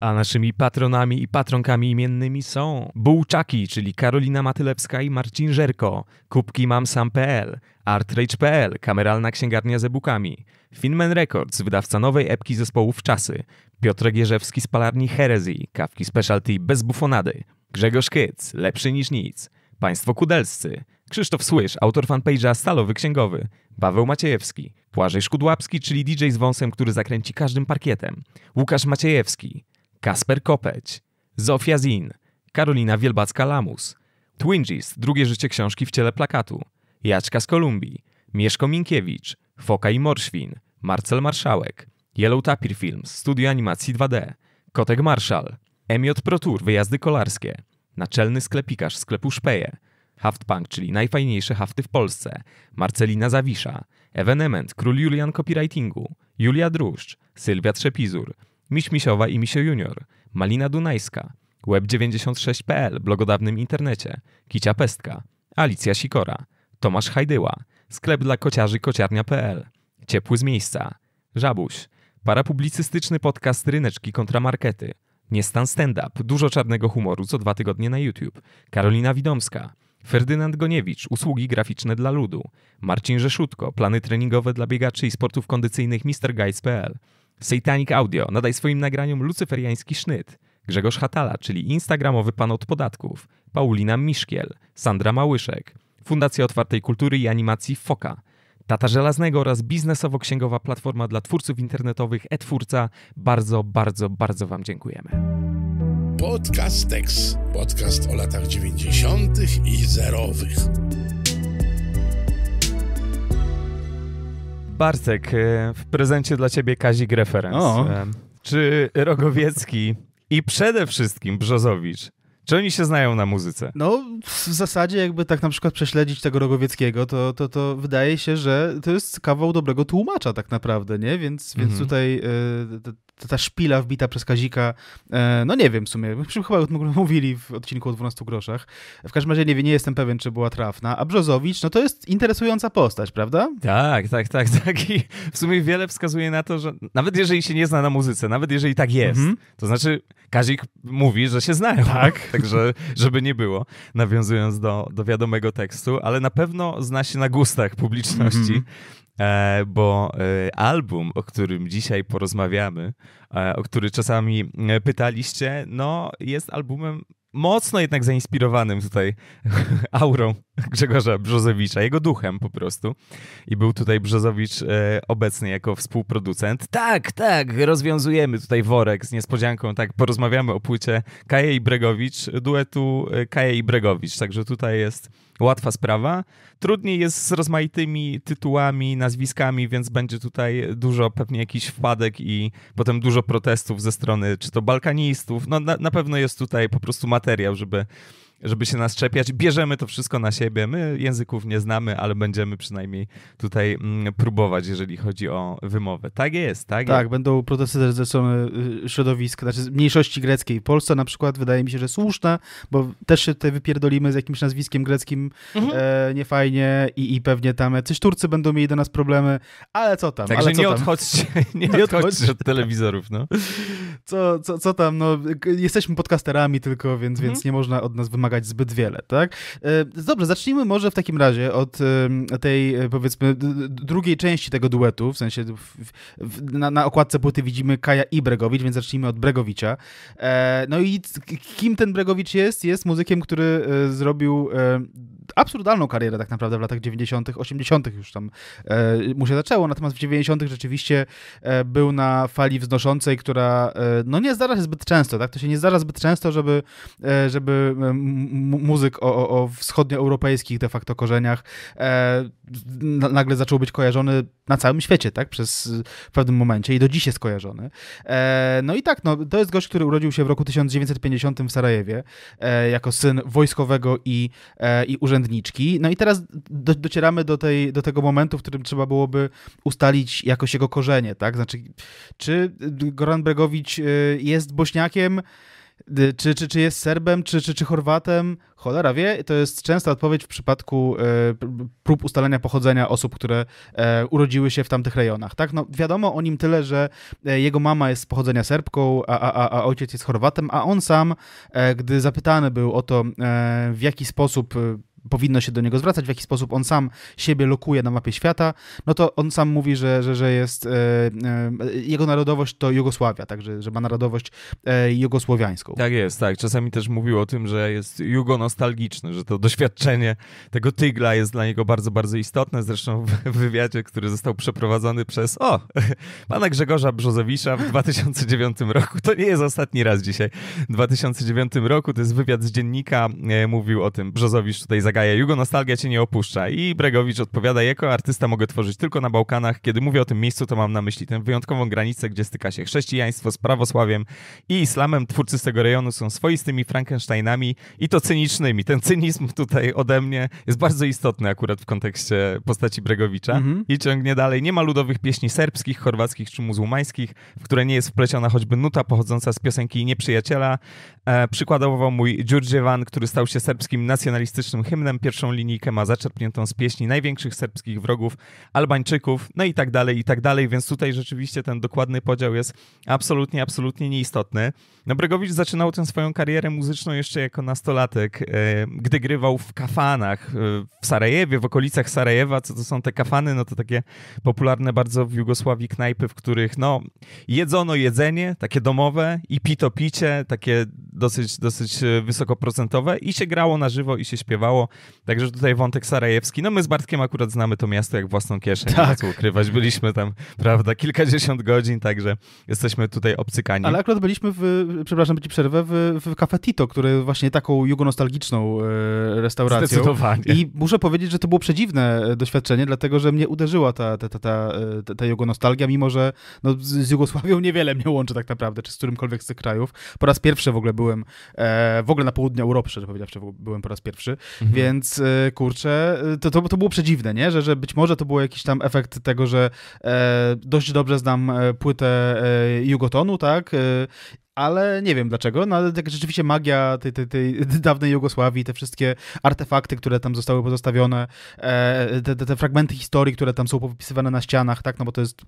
A naszymi patronami i patronkami imiennymi są Bułczaki, czyli Karolina Matylewska i Marcin Żerko, Kubki Mam Sam.pl, ArtRage.pl, kameralna księgarnia z e-bookami, Finman Records, wydawca nowej epki zespołów Czasy, Piotr Gierzewski z palarni Heresy, kawki specialty bez bufonady, Grzegorz Kyc, lepszy niż nic, Państwo Kudelscy, Krzysztof Słysz, autor fanpage'a Stalowy Księgowy, Paweł Maciejewski, Płażej Szkudłapski, czyli DJ z wąsem, który zakręci każdym parkietem, Łukasz Maciejewski, Kasper Kopeć, Zofia Zin, Karolina Wielbacka-Lamus, Twingies, drugie życie książki w ciele plakatu, Jaćka z Kolumbii, Mieszko Minkiewicz, Foka i Morświn, Marcel Marszałek, Yellow Tapir Films, studio animacji 2D, Kotek Marszal, Emiot Pro wyjazdy kolarskie, naczelny sklepikarz sklepu Szpeje, Haftpunk, czyli najfajniejsze hafty w Polsce, Marcelina Zawisza, Evenement, król Julian copywritingu, Julia Druszcz, Sylwia Trzepizur, Miś Misiowa i Misio Junior, Malina Dunajska, Web96.pl, blogodawnym internecie, Kicia Pestka, Alicja Sikora, Tomasz Hajdyła, sklep dla kociarzy kociarnia.pl, Ciepły z miejsca, Żabuś, parapublicystyczny podcast Ryneczki kontramarkety, Niestan Stand-up, dużo czarnego humoru co dwa tygodnie na YouTube, Karolina Widomska, Ferdynand Goniewicz, usługi graficzne dla ludu, Marcin Rzeszutko, plany treningowe dla biegaczy i sportów kondycyjnych MrGuides.pl, Satanic Audio nadaj swoim nagraniom lucyferiański sznyt. Grzegorz Hatala, czyli instagramowy pan od podatków, Paulina Miszkiel, Sandra Małyszek, Fundacja Otwartej Kultury i Animacji Foka, Tata Żelaznego oraz biznesowo-księgowa platforma dla twórców internetowych eTwórca. Bardzo, bardzo, bardzo Wam dziękujemy. Podcast Tex. Podcast o latach 90. i zerowych. Bartek, e, w prezencie dla ciebie Kazik referenc. O. E, czy Rogowiecki i przede wszystkim Brzozowicz czy oni się znają na muzyce? No, w zasadzie jakby tak na przykład prześledzić tego Rogowieckiego, to, to, to wydaje się, że to jest kawał dobrego tłumacza tak naprawdę, nie? Więc, mhm. więc tutaj e, ta, ta szpila wbita przez Kazika, e, no nie wiem w sumie, chyba o tym mówili w odcinku o 12 groszach. W każdym razie nie, nie jestem pewien, czy była trafna. A Brzozowicz, no to jest interesująca postać, prawda? Tak, tak, tak, tak. I w sumie wiele wskazuje na to, że nawet jeżeli się nie zna na muzyce, nawet jeżeli tak jest, mhm. to znaczy Kazik mówi, że się znają. Tak. Także, żeby nie było, nawiązując do, do wiadomego tekstu, ale na pewno zna się na gustach publiczności. Mhm. E, bo e, album, o którym dzisiaj porozmawiamy, e, o który czasami pytaliście, no jest albumem mocno jednak zainspirowanym tutaj aurą Grzegorza Brzozowicza, jego duchem po prostu. I był tutaj Brzozowicz obecny jako współproducent. Tak, tak, rozwiązujemy tutaj worek z niespodzianką, tak, porozmawiamy o płycie Kaje i Bregowicz, duetu Kaje i Bregowicz, także tutaj jest łatwa sprawa. Trudniej jest z rozmaitymi tytułami, nazwiskami, więc będzie tutaj dużo pewnie jakiś wpadek i potem dużo protestów ze strony czy to balkanistów. No na, na pewno jest tutaj po prostu materiał, żeby żeby się nas czepiać. Bierzemy to wszystko na siebie. My języków nie znamy, ale będziemy przynajmniej tutaj mm, próbować, jeżeli chodzi o wymowę. Tak jest, tak? Tak, jest. będą protesty też ze strony y, środowiska, znaczy mniejszości greckiej. W Polsce na przykład wydaje mi się, że słuszna, bo też się tutaj wypierdolimy z jakimś nazwiskiem greckim mhm. e, niefajnie i, i pewnie tam coś Turcy będą mieli do nas problemy, ale co tam? Także nie, tam? Odchodźcie, nie, nie odchodźcie od telewizorów, no. Co, co, co tam, no, jesteśmy podcasterami tylko, więc, mhm. więc nie można od nas wymagać wymagać zbyt wiele, tak? E, dobrze, zacznijmy może w takim razie od tej, e, powiedzmy, drugiej części tego duetu, w sensie w, w, na, na, okładce płyty widzimy Kaja i Bregowicz, więc zacznijmy od Bregowicza. E, no i kim ten Bregowicz jest? Jest muzykiem, który zrobił absurdalną karierę tak naprawdę w latach 90., 80. już tam e, mu się zaczęło, natomiast w 90. rzeczywiście e, był na fali wznoszącej, która e, no nie zdarza się zbyt często, tak? To się nie zdarza zbyt często, żeby, e, żeby muzyk o, o, o wschodnioeuropejskich de facto korzeniach e, nagle zaczął być kojarzony na całym świecie, tak? Przez w pewnym momencie i do dziś jest kojarzony. E, no i tak, no, to jest gość, który urodził się w roku 1950 w Sarajewie jako syn wojskowego i, i urzędnika urzędniczki. No i teraz do, docieramy do, tej, do tego momentu, w którym trzeba byłoby ustalić jakoś jego korzenie, tak? Znaczy, czy Goran Bregowicz y, jest Bośniakiem, y, czy, czy, czy jest Serbem, czy, czy, czy Chorwatem? Cholera wie, to jest częsta odpowiedź w przypadku y, prób ustalenia pochodzenia osób, które e, urodziły się w tamtych rejonach. Tak? No, wiadomo o nim tyle, że e, jego mama jest z pochodzenia Serbką, a, a, a ojciec jest Chorwatem, a on sam, e, gdy zapytany był o to, w jaki sposób powinno się do niego zwracać, w jaki sposób on sam siebie lokuje na mapie świata, no to on sam mówi, że, że, że jest, e, e, jego narodowość to Jugosławia, także że ma narodowość e, jugosłowiańską. Tak jest, tak. Czasami też mówił o tym, że jest jugonostalgiczny, że to doświadczenie tego tygla jest dla niego bardzo, bardzo istotne. Zresztą w wywiadzie, który został przeprowadzony przez, o, pana Grzegorza Brzozowisza w 2009 roku, to nie jest ostatni raz dzisiaj, w 2009 roku, to jest wywiad z dziennika, e, mówił o tym, Brzozowicz tutaj zagadał Gaja, Jugo Nostalgia cię nie opuszcza. I Bregowicz odpowiada, jako artysta mogę tworzyć tylko na Bałkanach. Kiedy mówię o tym miejscu, to mam na myśli tę wyjątkową granicę, gdzie styka się chrześcijaństwo z prawosławiem i islamem. Twórcy z tego rejonu są swoistymi Frankensteinami i to cynicznymi. Ten cynizm tutaj ode mnie jest bardzo istotny akurat w kontekście postaci Bregowicza. Mhm. I ciągnie dalej, nie ma ludowych pieśni serbskich, chorwackich czy muzułmańskich, w które nie jest wpleciona choćby nuta pochodząca z piosenki Nieprzyjaciela. E, przykładowo mój Dziurdziewan, który stał się serbskim nacjonalistycznym hymnem, hymnem pierwszą linijkę ma zaczerpniętą z pieśni największych serbskich wrogów, Albańczyków, no i tak dalej, i tak dalej, więc tutaj rzeczywiście ten dokładny podział jest absolutnie, absolutnie nieistotny. No, Bregowicz zaczynał tę swoją karierę muzyczną jeszcze jako nastolatek, e, gdy grywał w kafanach e, w Sarajewie, w okolicach Sarajewa. Co to są te kafany? No to takie popularne bardzo w Jugosławii knajpy, w których no jedzono jedzenie, takie domowe i pito picie, takie dosyć, dosyć e, wysokoprocentowe i się grało na żywo i się śpiewało. Także tutaj wątek sarajewski. No my z Bartkiem akurat znamy to miasto jak własną kieszeń. Tak. ukrywać. Byliśmy tam, prawda, kilkadziesiąt godzin, także jesteśmy tutaj obcykani. Ale akurat byliśmy w, przepraszam, ci przerwę, w, w Cafe Tito, który właśnie taką jugonostalgiczną e, restauracją. Zdecydowanie. I muszę powiedzieć, że to było przedziwne e, doświadczenie, dlatego, że mnie uderzyła ta, ta, ta, ta, e, ta jugonostalgia, mimo że no, z Jugosławią niewiele mnie łączy tak naprawdę, czy z którymkolwiek z tych krajów. Po raz pierwszy w ogóle byłem, w ogóle na południu Europy, szczerze powiedziawszy, byłem po raz pierwszy, mhm. Więc y, kurczę, y, to, to, to było przedziwne, nie? Że, że być może to był jakiś tam efekt tego, że e, dość dobrze znam e, płytę e, Jugotonu, tak? E, ale nie wiem dlaczego, no ale tak rzeczywiście magia tej, tej, tej dawnej Jugosławii, te wszystkie artefakty, które tam zostały pozostawione, e, te, te, te, fragmenty historii, które tam są popisywane na ścianach, tak, no bo to jest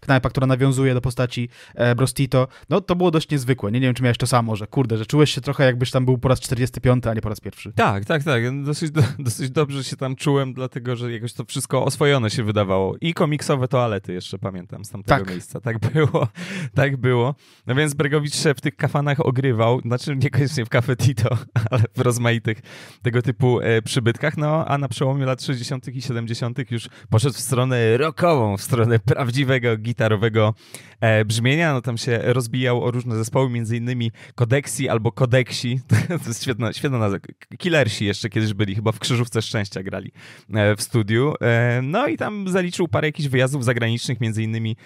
knajpa, która nawiązuje do postaci e, Brostito, no to było dość niezwykłe, nie, nie wiem, czy miałeś to samo, że kurde, że czułeś się trochę jakbyś tam był po raz 45, a nie po raz pierwszy. Tak, tak, tak, dosyć, do, dosyć dobrze się tam czułem, dlatego, że jakoś to wszystko oswojone się wydawało i komiksowe toalety jeszcze pamiętam z tamtego tak. miejsca, tak było, tak było, no więc Bregowicz się w tych kafanach ogrywał, znaczy niekoniecznie w Cafe Tito, ale w rozmaitych tego typu e, przybytkach, no a na przełomie lat 60. i 70. już poszedł w stronę rockową, w stronę prawdziwego gitarowego e, brzmienia, no tam się rozbijał o różne zespoły, między innymi Kodeksi albo Kodeksi, to jest świetna, świetna nazwa, Killersi jeszcze kiedyś byli, chyba w Krzyżówce Szczęścia grali e, w studiu, no i tam zaliczył parę jakichś wyjazdów zagranicznych, między innymi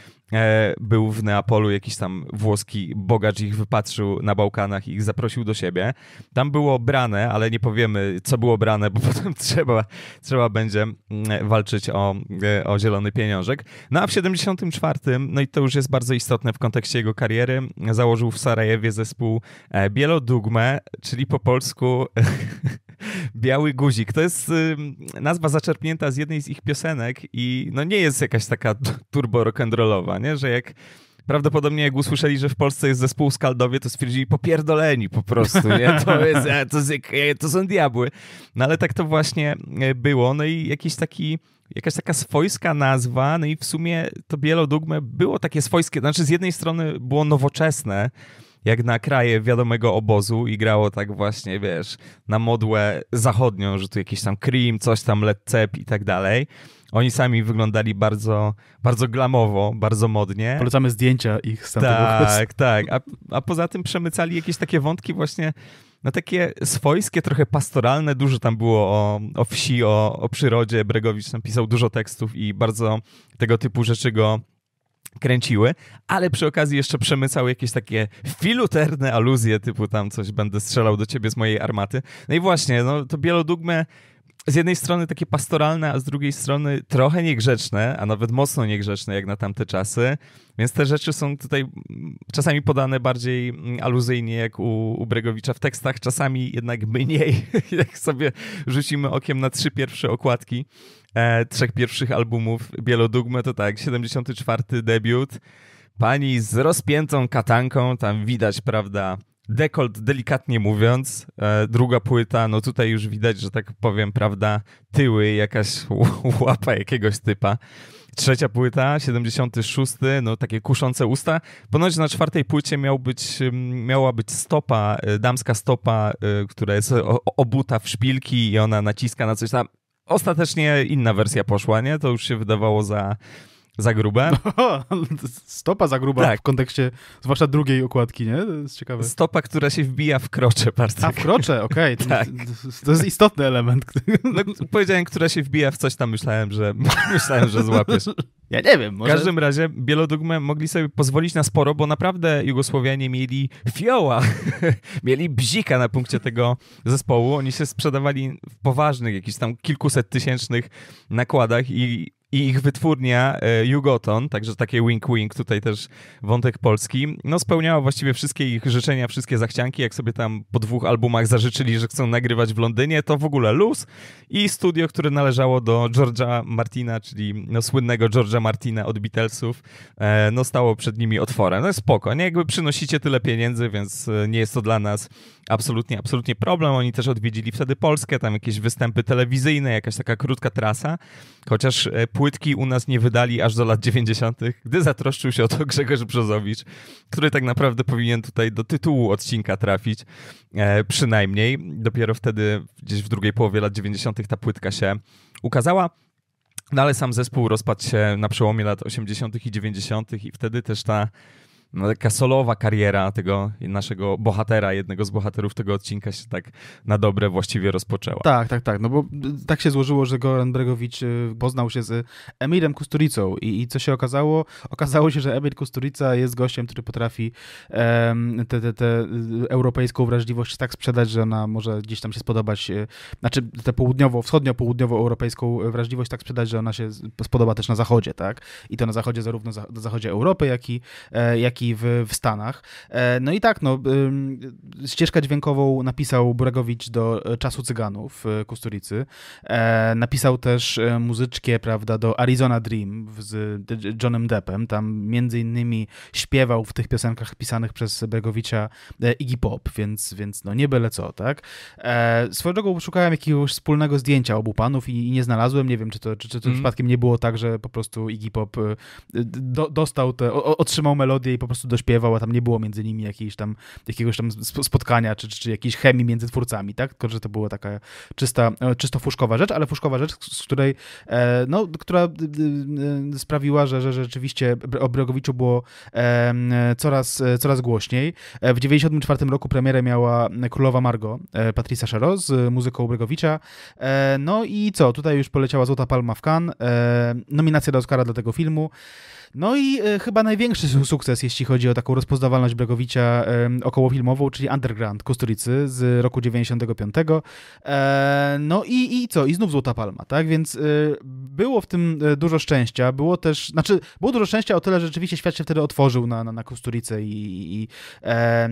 był w Neapolu jakiś tam włoski bogacz ich ich wypatrzył na Bałkanach i ich zaprosił do siebie. Tam było brane, ale nie powiemy, co było brane, bo potem trzeba, trzeba będzie mm, walczyć o, e, o zielony pieniążek. No a w 74, no i to już jest bardzo istotne w kontekście jego kariery, założył w Sarajewie zespół e, Bielodugme, czyli po polsku Biały Guzik. To jest nazwa zaczerpnięta z jednej z ich piosenek i no nie jest jakaś taka turbo rock'n'rollowa, nie? Że jak Prawdopodobnie jak usłyszeli, że w Polsce jest zespół Skaldowie, to stwierdzili popierdoleni po prostu, nie? To, jest, e, to, jest, to są diabły. No ale tak to właśnie e, było. No i jakiś taki jakaś taka swojska nazwa, no i w sumie to Bielodugme było takie swojskie, znaczy z jednej strony było nowoczesne, jak na kraje wiadomego obozu i grało tak właśnie, wiesz, na modłę zachodnią, że tu jakiś tam cream, coś tam, lecep i tak dalej. Oni sami wyglądali bardzo, bardzo glamowo, bardzo modnie. Polecamy zdjęcia ich z Tak, tak. A, a poza tym przemycali jakieś takie wątki właśnie no takie swojskie, trochę pastoralne, dużo tam było o, o wsi, o, o przyrodzie. Bregowicz napisał dużo tekstów i bardzo tego typu rzeczy go kręciły, ale przy okazji jeszcze przemycał jakieś takie filuterne aluzje, typu tam coś będę strzelał do ciebie z mojej armaty. No i właśnie, no to bielodugme z jednej strony takie pastoralne, a z drugiej strony trochę niegrzeczne, a nawet mocno niegrzeczne jak na tamte czasy. Więc te rzeczy są tutaj czasami podane bardziej mm, aluzyjnie jak u, u Bregowicza w tekstach, czasami jednak mniej, jak sobie rzucimy okiem na trzy pierwsze okładki e, trzech pierwszych albumów Bielodugmę, to tak, 74 debiut. Pani z rozpiętą katanką, tam widać, prawda, dekolt delikatnie mówiąc. E, druga płyta, no tutaj już widać, że tak powiem, prawda, tyły, jakaś łapa jakiegoś typa. Trzecia płyta, 76, no takie kuszące usta. Ponoć na czwartej płycie miał być, miała być stopa, e, damska stopa, e, która jest obuta w szpilki i ona naciska na coś tam. Ostatecznie inna wersja poszła, nie? To już się wydawało za za grube. No, stopa za gruba tak. w kontekście zwłaszcza drugiej okładki, nie? To jest ciekawe. Stopa, która się wbija w krocze, bardzo. A, w krocze, okej. Okay. tak. To jest istotny element. no, powiedziałem, która się wbija w coś tam, myślałem, że, myślałem, że złapiesz. Ja nie wiem, może... W każdym razie Bielodugmę mogli sobie pozwolić na sporo, bo naprawdę Jugosłowianie mieli fioła, mieli bzika na punkcie tego zespołu. Oni się sprzedawali w poważnych, jakichś tam kilkuset tysięcznych nakładach i i ich wytwórnia e, Jugoton, także takie wink-wink, tutaj też wątek polski, no spełniała właściwie wszystkie ich życzenia, wszystkie zachcianki, jak sobie tam po dwóch albumach zażyczyli, że chcą nagrywać w Londynie, to w ogóle luz i studio, które należało do George'a Martina, czyli no, słynnego George'a Martina od Beatlesów, e, no stało przed nimi otworem. No spoko, nie? Jakby przynosicie tyle pieniędzy, więc e, nie jest to dla nas absolutnie, absolutnie problem. Oni też odwiedzili wtedy Polskę, tam jakieś występy telewizyjne, jakaś taka krótka trasa, chociaż płyt płytki u nas nie wydali aż do lat 90., gdy zatroszczył się o to Grzegorz Brzozowicz, który tak naprawdę powinien tutaj do tytułu odcinka trafić, e, przynajmniej. Dopiero wtedy, gdzieś w drugiej połowie lat 90., ta płytka się ukazała. No ale sam zespół rozpadł się na przełomie lat 80. i 90. i wtedy też ta no, taka solowa kariera tego naszego bohatera, jednego z bohaterów tego odcinka się tak na dobre właściwie rozpoczęła. Tak, tak, tak, no bo y, tak się złożyło, że Goran Bregowicz y, poznał się z Emirem Kusturicą i, i co się okazało? Okazało się, że Emir Kusturica jest gościem, który potrafi um, tę y, europejską wrażliwość tak sprzedać, że ona może gdzieś tam się spodobać, znaczy tę południowo, wschodnio-południowo-europejską wrażliwość tak sprzedać, że ona się spodoba też na zachodzie, tak? I to na zachodzie zarówno za, na zachodzie Europy, jak i, e, jak i w, w Stanach. E, no i tak, no, ścieżkę dźwiękową napisał Buregowicz do e, Czasu Cyganów, e, Kusturicy. Napisał też muzyczkę, prawda, do Arizona Dream z Johnem Deppem. Tam między innymi śpiewał w tych piosenkach pisanych przez Buregowicza Iggy Pop, więc, więc no nie byle co, tak? Swoją drogą szukałem jakiegoś wspólnego zdjęcia obu panów i, i nie znalazłem. Nie wiem, czy to, czy, czy to mm. przypadkiem nie było tak, że po prostu Iggy Pop do, dostał te, o, otrzymał melodię i po po prostu dośpiewał, a tam nie było między nimi jakiejś tam, jakiegoś tam spotkania czy, czy, czy jakiejś chemii między twórcami, tak? Tylko, że to była taka czysta, e, czysto fuszkowa rzecz, ale fuszkowa rzecz, z której, e, no, która e, sprawiła, że, że rzeczywiście o Bregowiczu było coraz, coraz głośniej. W 1994 roku premierę miała Królowa Margo, Patricia Szero z muzyką Bregowicza. No i co? Tutaj już poleciała Złota Palma w Cannes, nominacja do Oscara dla tego filmu. No i e, chyba największy sukces, jeśli chodzi o taką rozpoznawalność Bregowicia okołofilmową, czyli Underground Kusturicy z roku 95. E, no i, i co? I znów Złota Palma, tak? Więc e, było w tym dużo szczęścia, było też, znaczy było dużo szczęścia o tyle, że rzeczywiście świat się wtedy otworzył na, na, na Kusturicę i, i,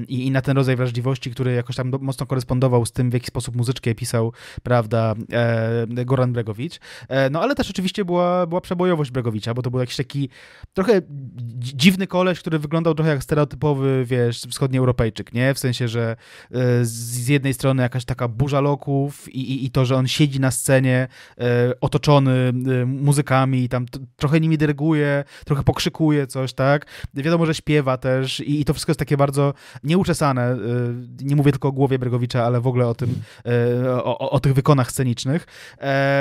i, i na ten rodzaj wrażliwości, który jakoś tam mocno korespondował z tym, w jaki sposób muzyczkę pisał, prawda, Goran Bregowicz. No ale też oczywiście była, była przebojowość Bregowicia, bo to był jakiś taki trochę dziwny koleś, który wyglądał trochę jak stereotypowy, wiesz, wschodni Europejczyk, nie? W sensie, że e, z jednej strony jakaś taka burza loków i, i, i to, że on siedzi na scenie e, otoczony e, muzykami i tam trochę nimi dyryguje, trochę pokrzykuje coś, tak? Wiadomo, że śpiewa też i, i to wszystko jest takie bardzo nieuczesane. Nie mówię tylko o głowie Bregowicza, ale w ogóle o tym, o, o, o tych wykonach scenicznych.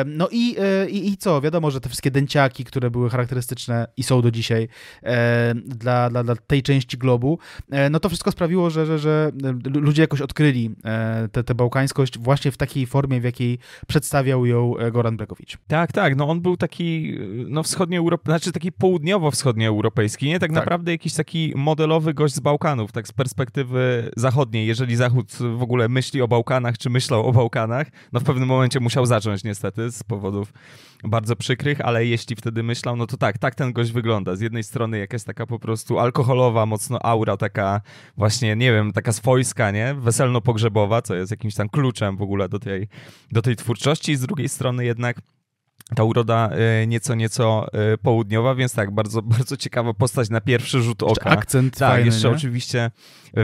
No i, i, i co? Wiadomo, że te wszystkie dęciaki, które były charakterystyczne i są do dziś dzisiaj e, dla, dla, dla tej części globu, e, no to wszystko sprawiło, że, że, że ludzie jakoś odkryli e, tę bałkańskość właśnie w takiej formie, w jakiej przedstawiał ją Goran Brekowicz. Tak, tak, no on był taki no wschodnioeuropejski, znaczy taki południowo-wschodnioeuropejski, nie? Tak, tak naprawdę jakiś taki modelowy gość z Bałkanów, tak z perspektywy zachodniej, jeżeli Zachód w ogóle myśli o Bałkanach, czy myślał o Bałkanach, no w pewnym momencie musiał zacząć niestety z powodów bardzo przykrych, ale jeśli wtedy myślał, no to tak, tak ten gość wygląda. Z jednej strony jakaś taka po prostu alkoholowa, mocno aura, taka właśnie, nie wiem, taka swojska, nie? Weselno-pogrzebowa, co jest jakimś tam kluczem w ogóle do tej, do tej twórczości. Z drugiej strony jednak ta uroda e, nieco, nieco e, południowa, więc tak, bardzo, bardzo ciekawa postać na pierwszy rzut oka. Jeszcze akcent Tak, fajny, jeszcze nie? oczywiście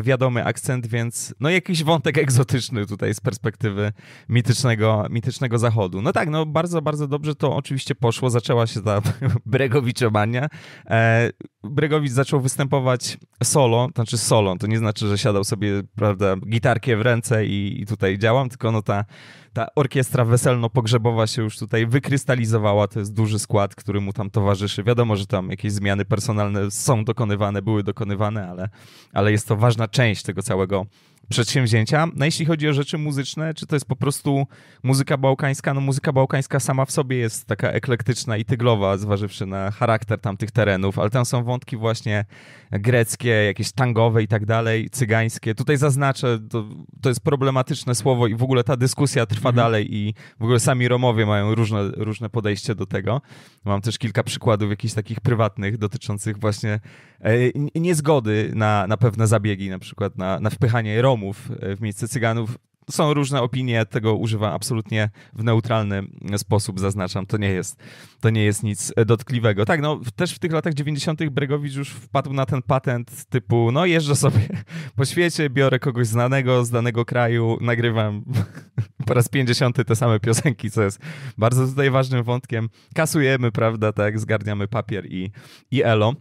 wiadomy akcent, więc no jakiś wątek egzotyczny tutaj z perspektywy mitycznego, mitycznego zachodu. No tak, no bardzo, bardzo dobrze to oczywiście poszło, zaczęła się ta bregowiczomania. E, Bregowicz zaczął występować solo, to znaczy solo, to nie znaczy, że siadał sobie, prawda, gitarkę w ręce i, i tutaj działam, tylko no ta, ta orkiestra weselno-pogrzebowa się już tutaj wykrystalizowała, to jest duży skład, który mu tam towarzyszy. Wiadomo, że tam jakieś zmiany personalne są dokonywane, były dokonywane, ale, ale jest to ważna część tego całego przedsięwzięcia. No jeśli chodzi o rzeczy muzyczne, czy to jest po prostu muzyka bałkańska? No muzyka bałkańska sama w sobie jest taka eklektyczna i tyglowa, zważywszy na charakter tamtych terenów, ale tam są wątki właśnie greckie, jakieś tangowe i tak dalej, cygańskie. Tutaj zaznaczę, to, to jest problematyczne słowo i w ogóle ta dyskusja trwa mhm. dalej i w ogóle sami Romowie mają różne, różne podejście do tego. Mam też kilka przykładów jakichś takich prywatnych dotyczących właśnie e, niezgody na, na pewne zabiegi, na przykład na, na wpychanie Romów Romów e, w miejsce Cyganów. Są różne opinie, tego używa absolutnie w neutralny sposób, zaznaczam. To nie jest, to nie jest nic e, dotkliwego. Tak, no też w tych latach 90. Bregowicz już wpadł na ten patent typu, no jeżdżę sobie po świecie, biorę kogoś znanego z danego kraju, nagrywam po raz 50 te same piosenki, co jest bardzo tutaj ważnym wątkiem. Kasujemy, prawda, tak, zgarniamy papier i, i elo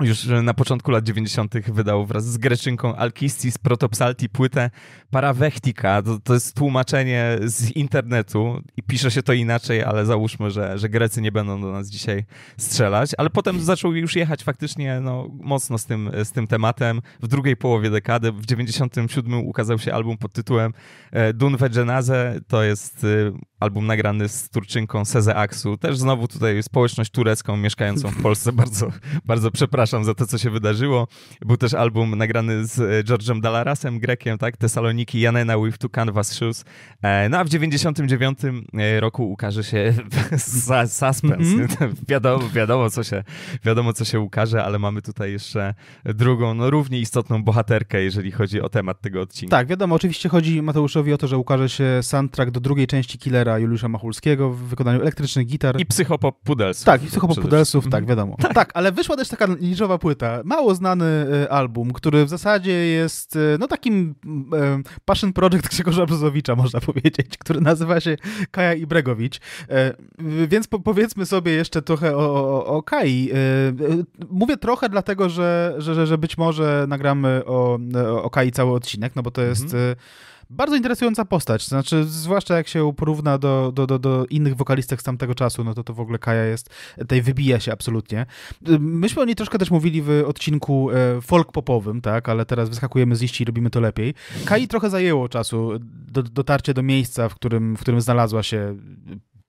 już na początku lat 90. wydał wraz z Greczynką Alkistis Protopsalti płytę Paravechtika. To, to jest tłumaczenie z internetu i pisze się to inaczej, ale załóżmy, że, że Grecy nie będą do nas dzisiaj strzelać. Ale potem zaczął już jechać faktycznie no, mocno z tym, z tym tematem. W drugiej połowie dekady, w 97 ukazał się album pod tytułem e, Dun Vegenaze. To jest e, album nagrany z Turczynką Seze Aksu, też znowu tutaj społeczność turecką mieszkającą w Polsce, bardzo, bardzo przepraszam za to, co się wydarzyło. Był też album nagrany z e, George'em Dalarasem, Grekiem, tak, Saloniki, Janena with two canvas shoes. E, no a w 99 e, roku ukaże się Suspense. Mm -hmm. wiadomo, wiadomo, co się, wiadomo, co się ukaże, ale mamy tutaj jeszcze drugą, no równie istotną bohaterkę, jeżeli chodzi o temat tego odcinka. Tak, wiadomo, oczywiście chodzi Mateuszowi o to, że ukaże się soundtrack do drugiej części Killera Juliusza Machulskiego w wykonaniu elektrycznych gitar. I psychopop pudelsów. Tak, i psychopop pudelsów, tak, wiadomo. Tak. tak. ale wyszła też taka niżowa płyta, mało znany e, album, który w zasadzie jest e, no takim e, passion project Grzegorza Brzozowicza, można powiedzieć, który nazywa się Kaja Ibregowicz. więc po, powiedzmy sobie jeszcze trochę o, o, o Kai. mówię trochę dlatego, że, że, że, że być może nagramy o, o Kai cały odcinek, no bo to jest... Mhm bardzo interesująca postać, znaczy zwłaszcza jak się porówna do, do, do, do, innych wokalistek z tamtego czasu, no to to w ogóle Kaja jest, tej wybija się absolutnie. Myśmy o niej troszkę też mówili w odcinku e, folk popowym, tak, ale teraz wyskakujemy z liści i robimy to lepiej. Kaji trochę zajęło czasu do, dotarcie do miejsca, w którym, w którym znalazła się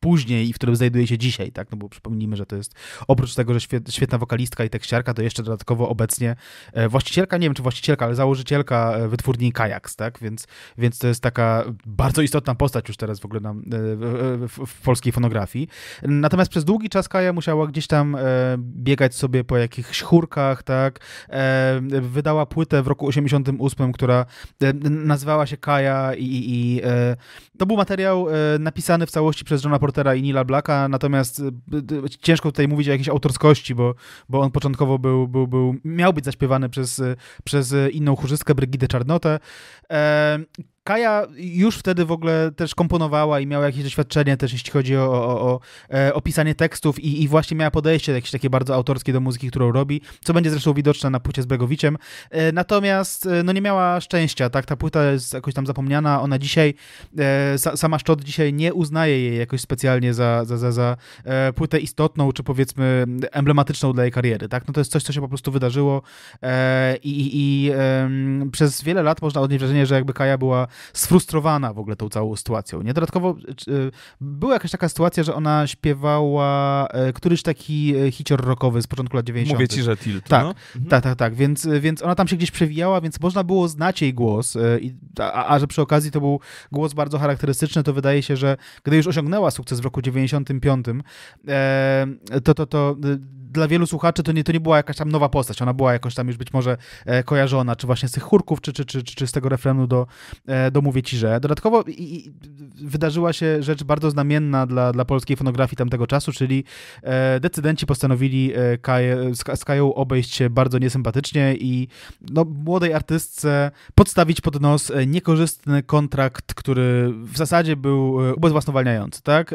później i w którym znajduje się dzisiaj, tak? No bo przypomnijmy, że to jest oprócz tego, że świetna wokalistka i tekściarka, to jeszcze dodatkowo obecnie e, właścicielka, nie wiem czy właścicielka, ale założycielka e, wytwórni Kajaks, tak? Więc, więc to jest taka bardzo istotna postać już teraz w ogóle nam, e, w, w polskiej fonografii. Natomiast przez długi czas Kaja musiała gdzieś tam biegać sobie po jakichś chórkach, tak? Wydała płytę w roku 88, która nazywała się Kaja i, i, to był materiał e, napisany w całości przez Johna Portera i Nila Blacka, natomiast e, ciężko tutaj mówić o jakiejś autorskości, bo, bo on początkowo był, był, był, miał być zaśpiewany przez, e, przez inną chórzystkę, Brygitę Czarnotę. Kaja już wtedy w ogóle też komponowała i miała jakieś doświadczenie też, jeśli chodzi o, o, o e, opisanie tekstów i, i, właśnie miała podejście jakieś takie bardzo autorskie do muzyki, którą robi, co będzie zresztą widoczne na płycie z Bregowiczem. E, natomiast e, no nie miała szczęścia, tak? Ta płyta jest jakoś tam zapomniana, ona dzisiaj, sama Szczot dzisiaj nie uznaje jej jakoś specjalnie za, za, za, za płytę istotną, czy powiedzmy emblematyczną dla jej kariery, tak? No to jest coś, co się po prostu wydarzyło i, i, i przez wiele lat można odnieść wrażenie, że jakby Kaja była sfrustrowana w ogóle tą całą sytuacją. Nie? Dodatkowo e, była jakaś taka sytuacja, że ona śpiewała e, któryś taki e, hicior rockowy z początku lat 90. Mówię ci, że tilt. Tak, no. Mhm. tak, tak, tak, Więc, więc ona tam się gdzieś przewijała, więc można było znać jej głos, a, a że przy okazji to był głos bardzo charakterystyczny, to wydaje się, że gdy już osiągnęła sukces w roku 95, to, to, to y, dla wielu słuchaczy to nie, to nie była jakaś tam nowa postać, ona była jakoś tam już być może e, kojarzona, czy właśnie z tych chórków, czy, czy, czy, czy z tego refrenu do, e, do Mówię Ci, że. Dodatkowo i, i wydarzyła się rzecz bardzo znamienna dla, dla polskiej fonografii tamtego czasu, czyli e, decydenci postanowili Kaję, z Kają obejść się bardzo niesympatycznie i no, młodej artystce podstawić pod nos niekorzystny kontrakt, który w zasadzie był ubezwłasnowalniający, tak?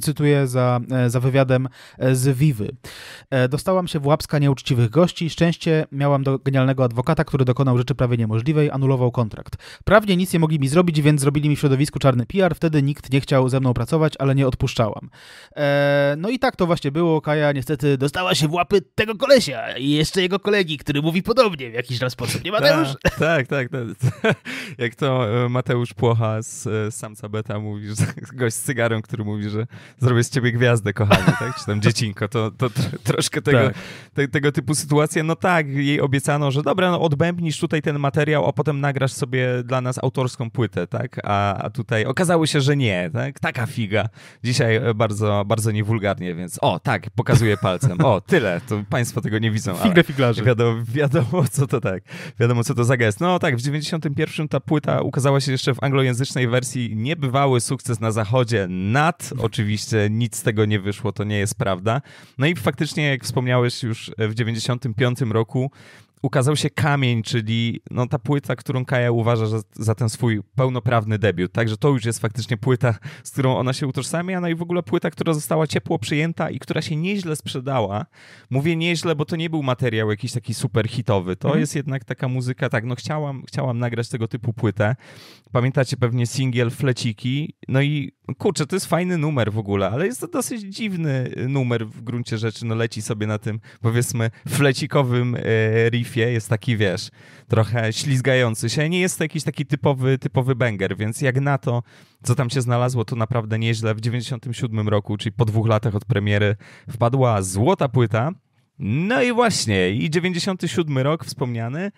cytuję za, za wywiadem z Vivy. E, dostałam się w łapska nieuczciwych gości. Szczęście miałam do genialnego adwokata, który dokonał rzeczy prawie niemożliwej, anulował kontrakt. Prawnie nic nie mogli mi zrobić, więc zrobili mi w środowisku czarny PR. Wtedy nikt nie chciał ze mną pracować, ale nie odpuszczałam. E, no i tak to właśnie było. Kaja niestety dostała się w łapy tego kolesia i jeszcze jego kolegi, który mówi podobnie w jakiś tam sposób. Nie Mateusz? Tak, tak. tak. No, jak to e, Mateusz Płocha z Samca Beta mówi, że gość z cygarą, który mówi, że zrobię z ciebie gwiazdę, kochany, tak? czy tam dziecinko, to to, troszkę tego, tak. te, tego typu sytuacje. No tak, jej obiecano, że dobra, no odbębnisz tutaj ten materiał, a potem nagrasz sobie dla nas autorską płytę, tak? A, a tutaj okazało się, że nie, tak? Taka figa. Dzisiaj e, bardzo, bardzo niewulgarnie, więc o, tak, pokazuję palcem. O, tyle, to państwo tego nie widzą. Figle figlarzy. Wiadomo, wiadomo, co to tak, wiadomo, co to za gest. No tak, w 91 ta płyta ukazała się jeszcze w anglojęzycznej wersji. Niebywały sukces na zachodzie nad, oczywiście nic z tego nie wyszło, to nie jest prawda. No no i faktycznie, jak wspomniałeś już e, w 1995 roku, ukazał się Kamień, czyli no, ta płyta, którą Kaja uważa za, za ten swój pełnoprawny debiut. Także to już jest faktycznie płyta, z którą ona się utożsamia, no i w ogóle płyta, która została ciepło przyjęta i która się nieźle sprzedała. Mówię nieźle, bo to nie był materiał jakiś taki super hitowy. To mm. jest jednak taka muzyka, tak, no chciałam, chciałam nagrać tego typu płytę. Pamiętacie pewnie singiel Fleciki. No i kurczę, to jest fajny numer w ogóle, ale jest to dosyć dziwny y, numer w gruncie rzeczy. No leci sobie na tym, powiedzmy, flecikowym y, riffie. Jest taki, wiesz, trochę ślizgający się. Nie jest to jakiś taki typowy, typowy banger, więc jak na to, co tam się znalazło, to naprawdę nieźle. W 97 roku, czyli po dwóch latach od premiery, wpadła złota płyta. No i właśnie, i 97 rok wspomniany,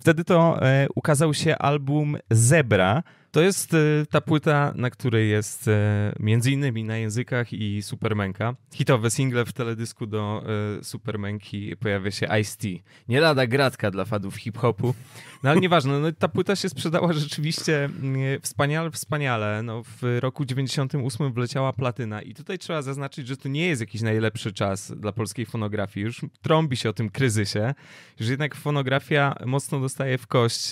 Wtedy to e, ukazał się album Zebra, to jest y, ta płyta, na której jest y, między innymi na językach i Supermanka. Hitowe single w teledysku do y, Supermanki pojawia się Ice-T. Nie lada gratka dla fadów hip-hopu. No ale nieważne, no, ta płyta się sprzedała rzeczywiście mm, wspaniale, wspaniale. No, w roku 98 wleciała platyna i tutaj trzeba zaznaczyć, że to nie jest jakiś najlepszy czas dla polskiej fonografii. Już trąbi się o tym kryzysie. Już jednak fonografia mocno dostaje w kość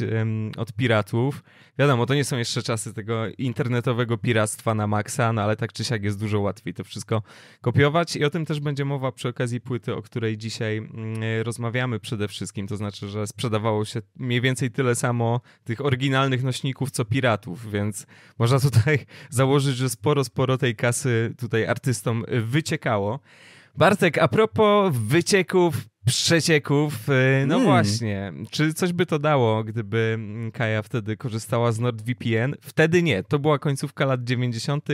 od piratów. Wiadomo, to nie są jeszcze najgorsze czasy tego internetowego piractwa na maksa, no ale tak czy siak jest dużo łatwiej to wszystko kopiować i o tym też będzie mowa przy okazji płyty, o której dzisiaj mm, rozmawiamy przede wszystkim, to znaczy, że sprzedawało się mniej więcej tyle samo tych oryginalnych nośników, co piratów, więc można tutaj założyć, że sporo, sporo tej kasy tutaj artystom wyciekało. Bartek, a propos wycieków, przecieków. Y, no hmm. właśnie. Czy coś by to dało, gdyby Kaja wtedy korzystała z NordVPN? Wtedy nie. To była końcówka lat 90.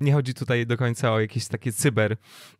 Nie chodzi tutaj do końca o jakieś takie cyber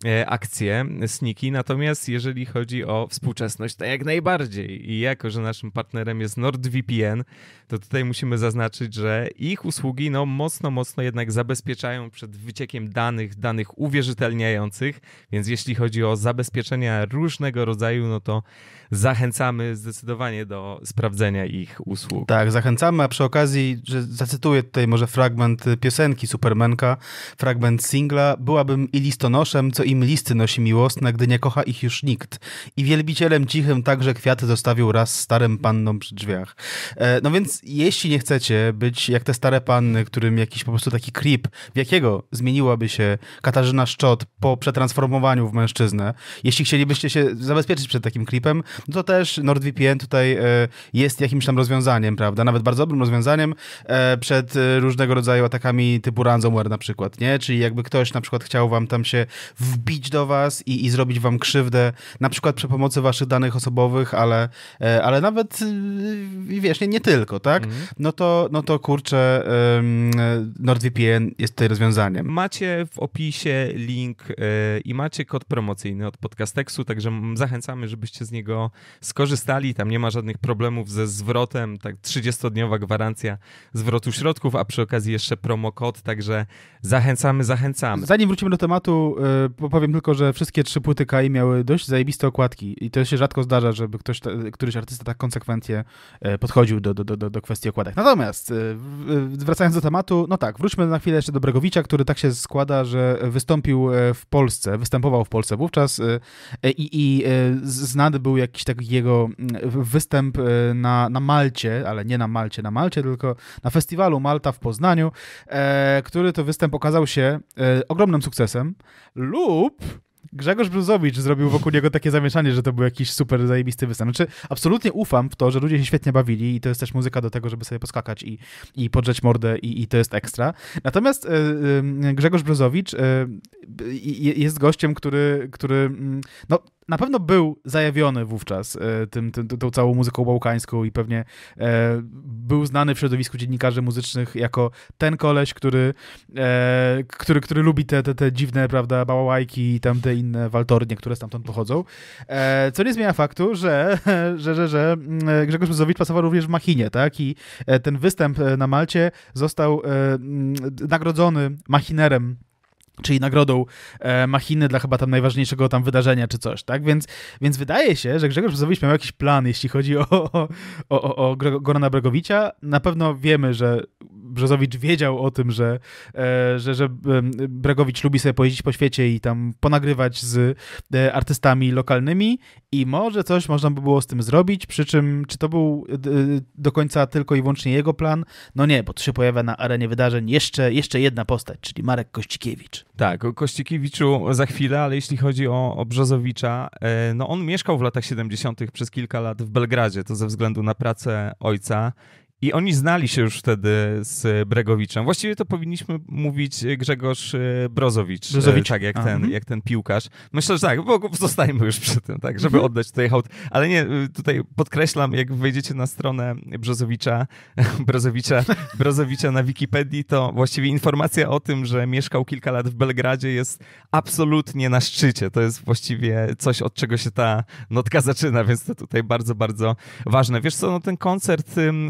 e, akcje, sniki. Natomiast jeżeli chodzi o współczesność, to jak najbardziej. I jako, że naszym partnerem jest NordVPN, to tutaj musimy zaznaczyć, że ich usługi no mocno, mocno jednak zabezpieczają przed wyciekiem danych, danych uwierzytelniających. Więc jeśli chodzi o zabezpieczenia różnego rodzaju rodzaju, no to zachęcamy zdecydowanie do sprawdzenia ich usług. Tak, zachęcamy, a przy okazji, że zacytuję tutaj może fragment piosenki Supermanka, fragment singla, byłabym i listonoszem, co im listy nosi miłosne, gdy nie kocha ich już nikt. I wielbicielem cichym także kwiaty zostawił raz starym pannom przy drzwiach. E, no więc jeśli nie chcecie być jak te stare panny, którym jakiś po prostu taki creep, w jakiego zmieniłaby się Katarzyna Szczot po przetransformowaniu w mężczyznę, jeśli chcielibyście się zabezpieczyć zabezpieczyć przed takim klipem, no to też NordVPN tutaj e, jest jakimś tam rozwiązaniem, prawda? Nawet bardzo dobrym rozwiązaniem e, przed e, różnego rodzaju atakami typu ransomware na przykład, nie? Czyli jakby ktoś na przykład chciał wam tam się wbić do was i, i zrobić wam krzywdę, na przykład przy pomocy waszych danych osobowych, ale, ale nawet wiesz, nie, nie tylko, tak? Mhm. No, to, no to kurczę, NordVPN jest tutaj rozwiązaniem. Macie w opisie link i macie kod promocyjny od Podcastexu, także zachęcam zachęcamy, żebyście z niego skorzystali. Tam nie ma żadnych problemów ze zwrotem, tak 30-dniowa gwarancja zwrotu środków, a przy okazji jeszcze promokod, także zachęcamy, zachęcamy. Zanim wrócimy do tematu, e, powiem tylko, że wszystkie trzy płyty KI miały dość zajebiste okładki i to się rzadko zdarza, żeby ktoś, któryś artysta tak konsekwentnie e, podchodził do, do, do, do kwestii okładek. Natomiast e, wracając do tematu, no tak, wróćmy na chwilę jeszcze do Bregowicza, który tak się składa, że wystąpił w Polsce, występował w Polsce wówczas i, i znany był jakiś taki jego mm, występ e, na, na Malcie, ale nie na Malcie, na Malcie, tylko na festiwalu Malta w Poznaniu, e, który to występ okazał się e, ogromnym sukcesem lub Grzegorz Bruzowicz zrobił wokół niego takie zamieszanie, że to był jakiś super zajebisty występ. Znaczy, absolutnie ufam w to, że ludzie się świetnie bawili i to jest też muzyka do tego, żeby sobie poskakać i, i podrzeć mordę i, i to jest ekstra. Natomiast y, y, Grzegorz Bruzowicz y, jest gościem, który, który mm, no, na pewno był zajawiony wówczas e, tym, tym, tą całą muzyką bałkańską i pewnie e, był znany w środowisku dziennikarzy muzycznych jako ten koleś, który, e, który, który lubi te, te, te dziwne, prawda, bałałajki i tamte inne waltornie, które stamtąd pochodzą. E, co nie zmienia faktu, że, że, że, że mm, Grzegorz Brzozowicz pasował również w Machinie, tak? I e, ten występ e, na Malcie został mm, nagrodzony machinerem czyli nagrodą e, machiny dla chyba tam najważniejszego tam wydarzenia czy coś, tak? Więc, więc wydaje się, że Grzegorz Brzozowicz miał jakiś plan, jeśli chodzi o, o, o, o Gorana Bregowicia. Na pewno wiemy, że Brzozowicz wiedział o tym, że, e, że, że Bregowicz lubi sobie pojeździć po świecie i tam ponagrywać z e, artystami lokalnymi i może coś można by było z tym zrobić, przy czym czy to był e, do końca tylko i wyłącznie jego plan? No nie, bo tu się pojawia na arenie wydarzeń jeszcze, jeszcze jedna postać, czyli Marek Kościkiewicz. Tak, o Kościkiewiczu za chwilę, ale jeśli chodzi o, o Brzozowicza, no on mieszkał w latach 70. przez kilka lat w Belgradzie, to ze względu na pracę ojca i oni znali się już wtedy z Bregowiczem. Właściwie to powinniśmy mówić e, Grzegorz e, Brozowicz. E, Brozowicz. Tak, jak, ten, mhm. jak ten piłkarz. Myślę, że tak, bo zostajmy już przy tym, tak, żeby mhm. oddać tutaj hołd. Ale nie, tutaj podkreślam, jak wejdziecie na stronę Brzozowicza, Brozowicza, Brozowicza na Wikipedii, to właściwie informacja o tym, że mieszkał kilka lat w Belgradzie jest absolutnie na szczycie. To jest właściwie coś, od czego się ta notka zaczyna, więc to tutaj bardzo, bardzo ważne. Wiesz co, no ten koncert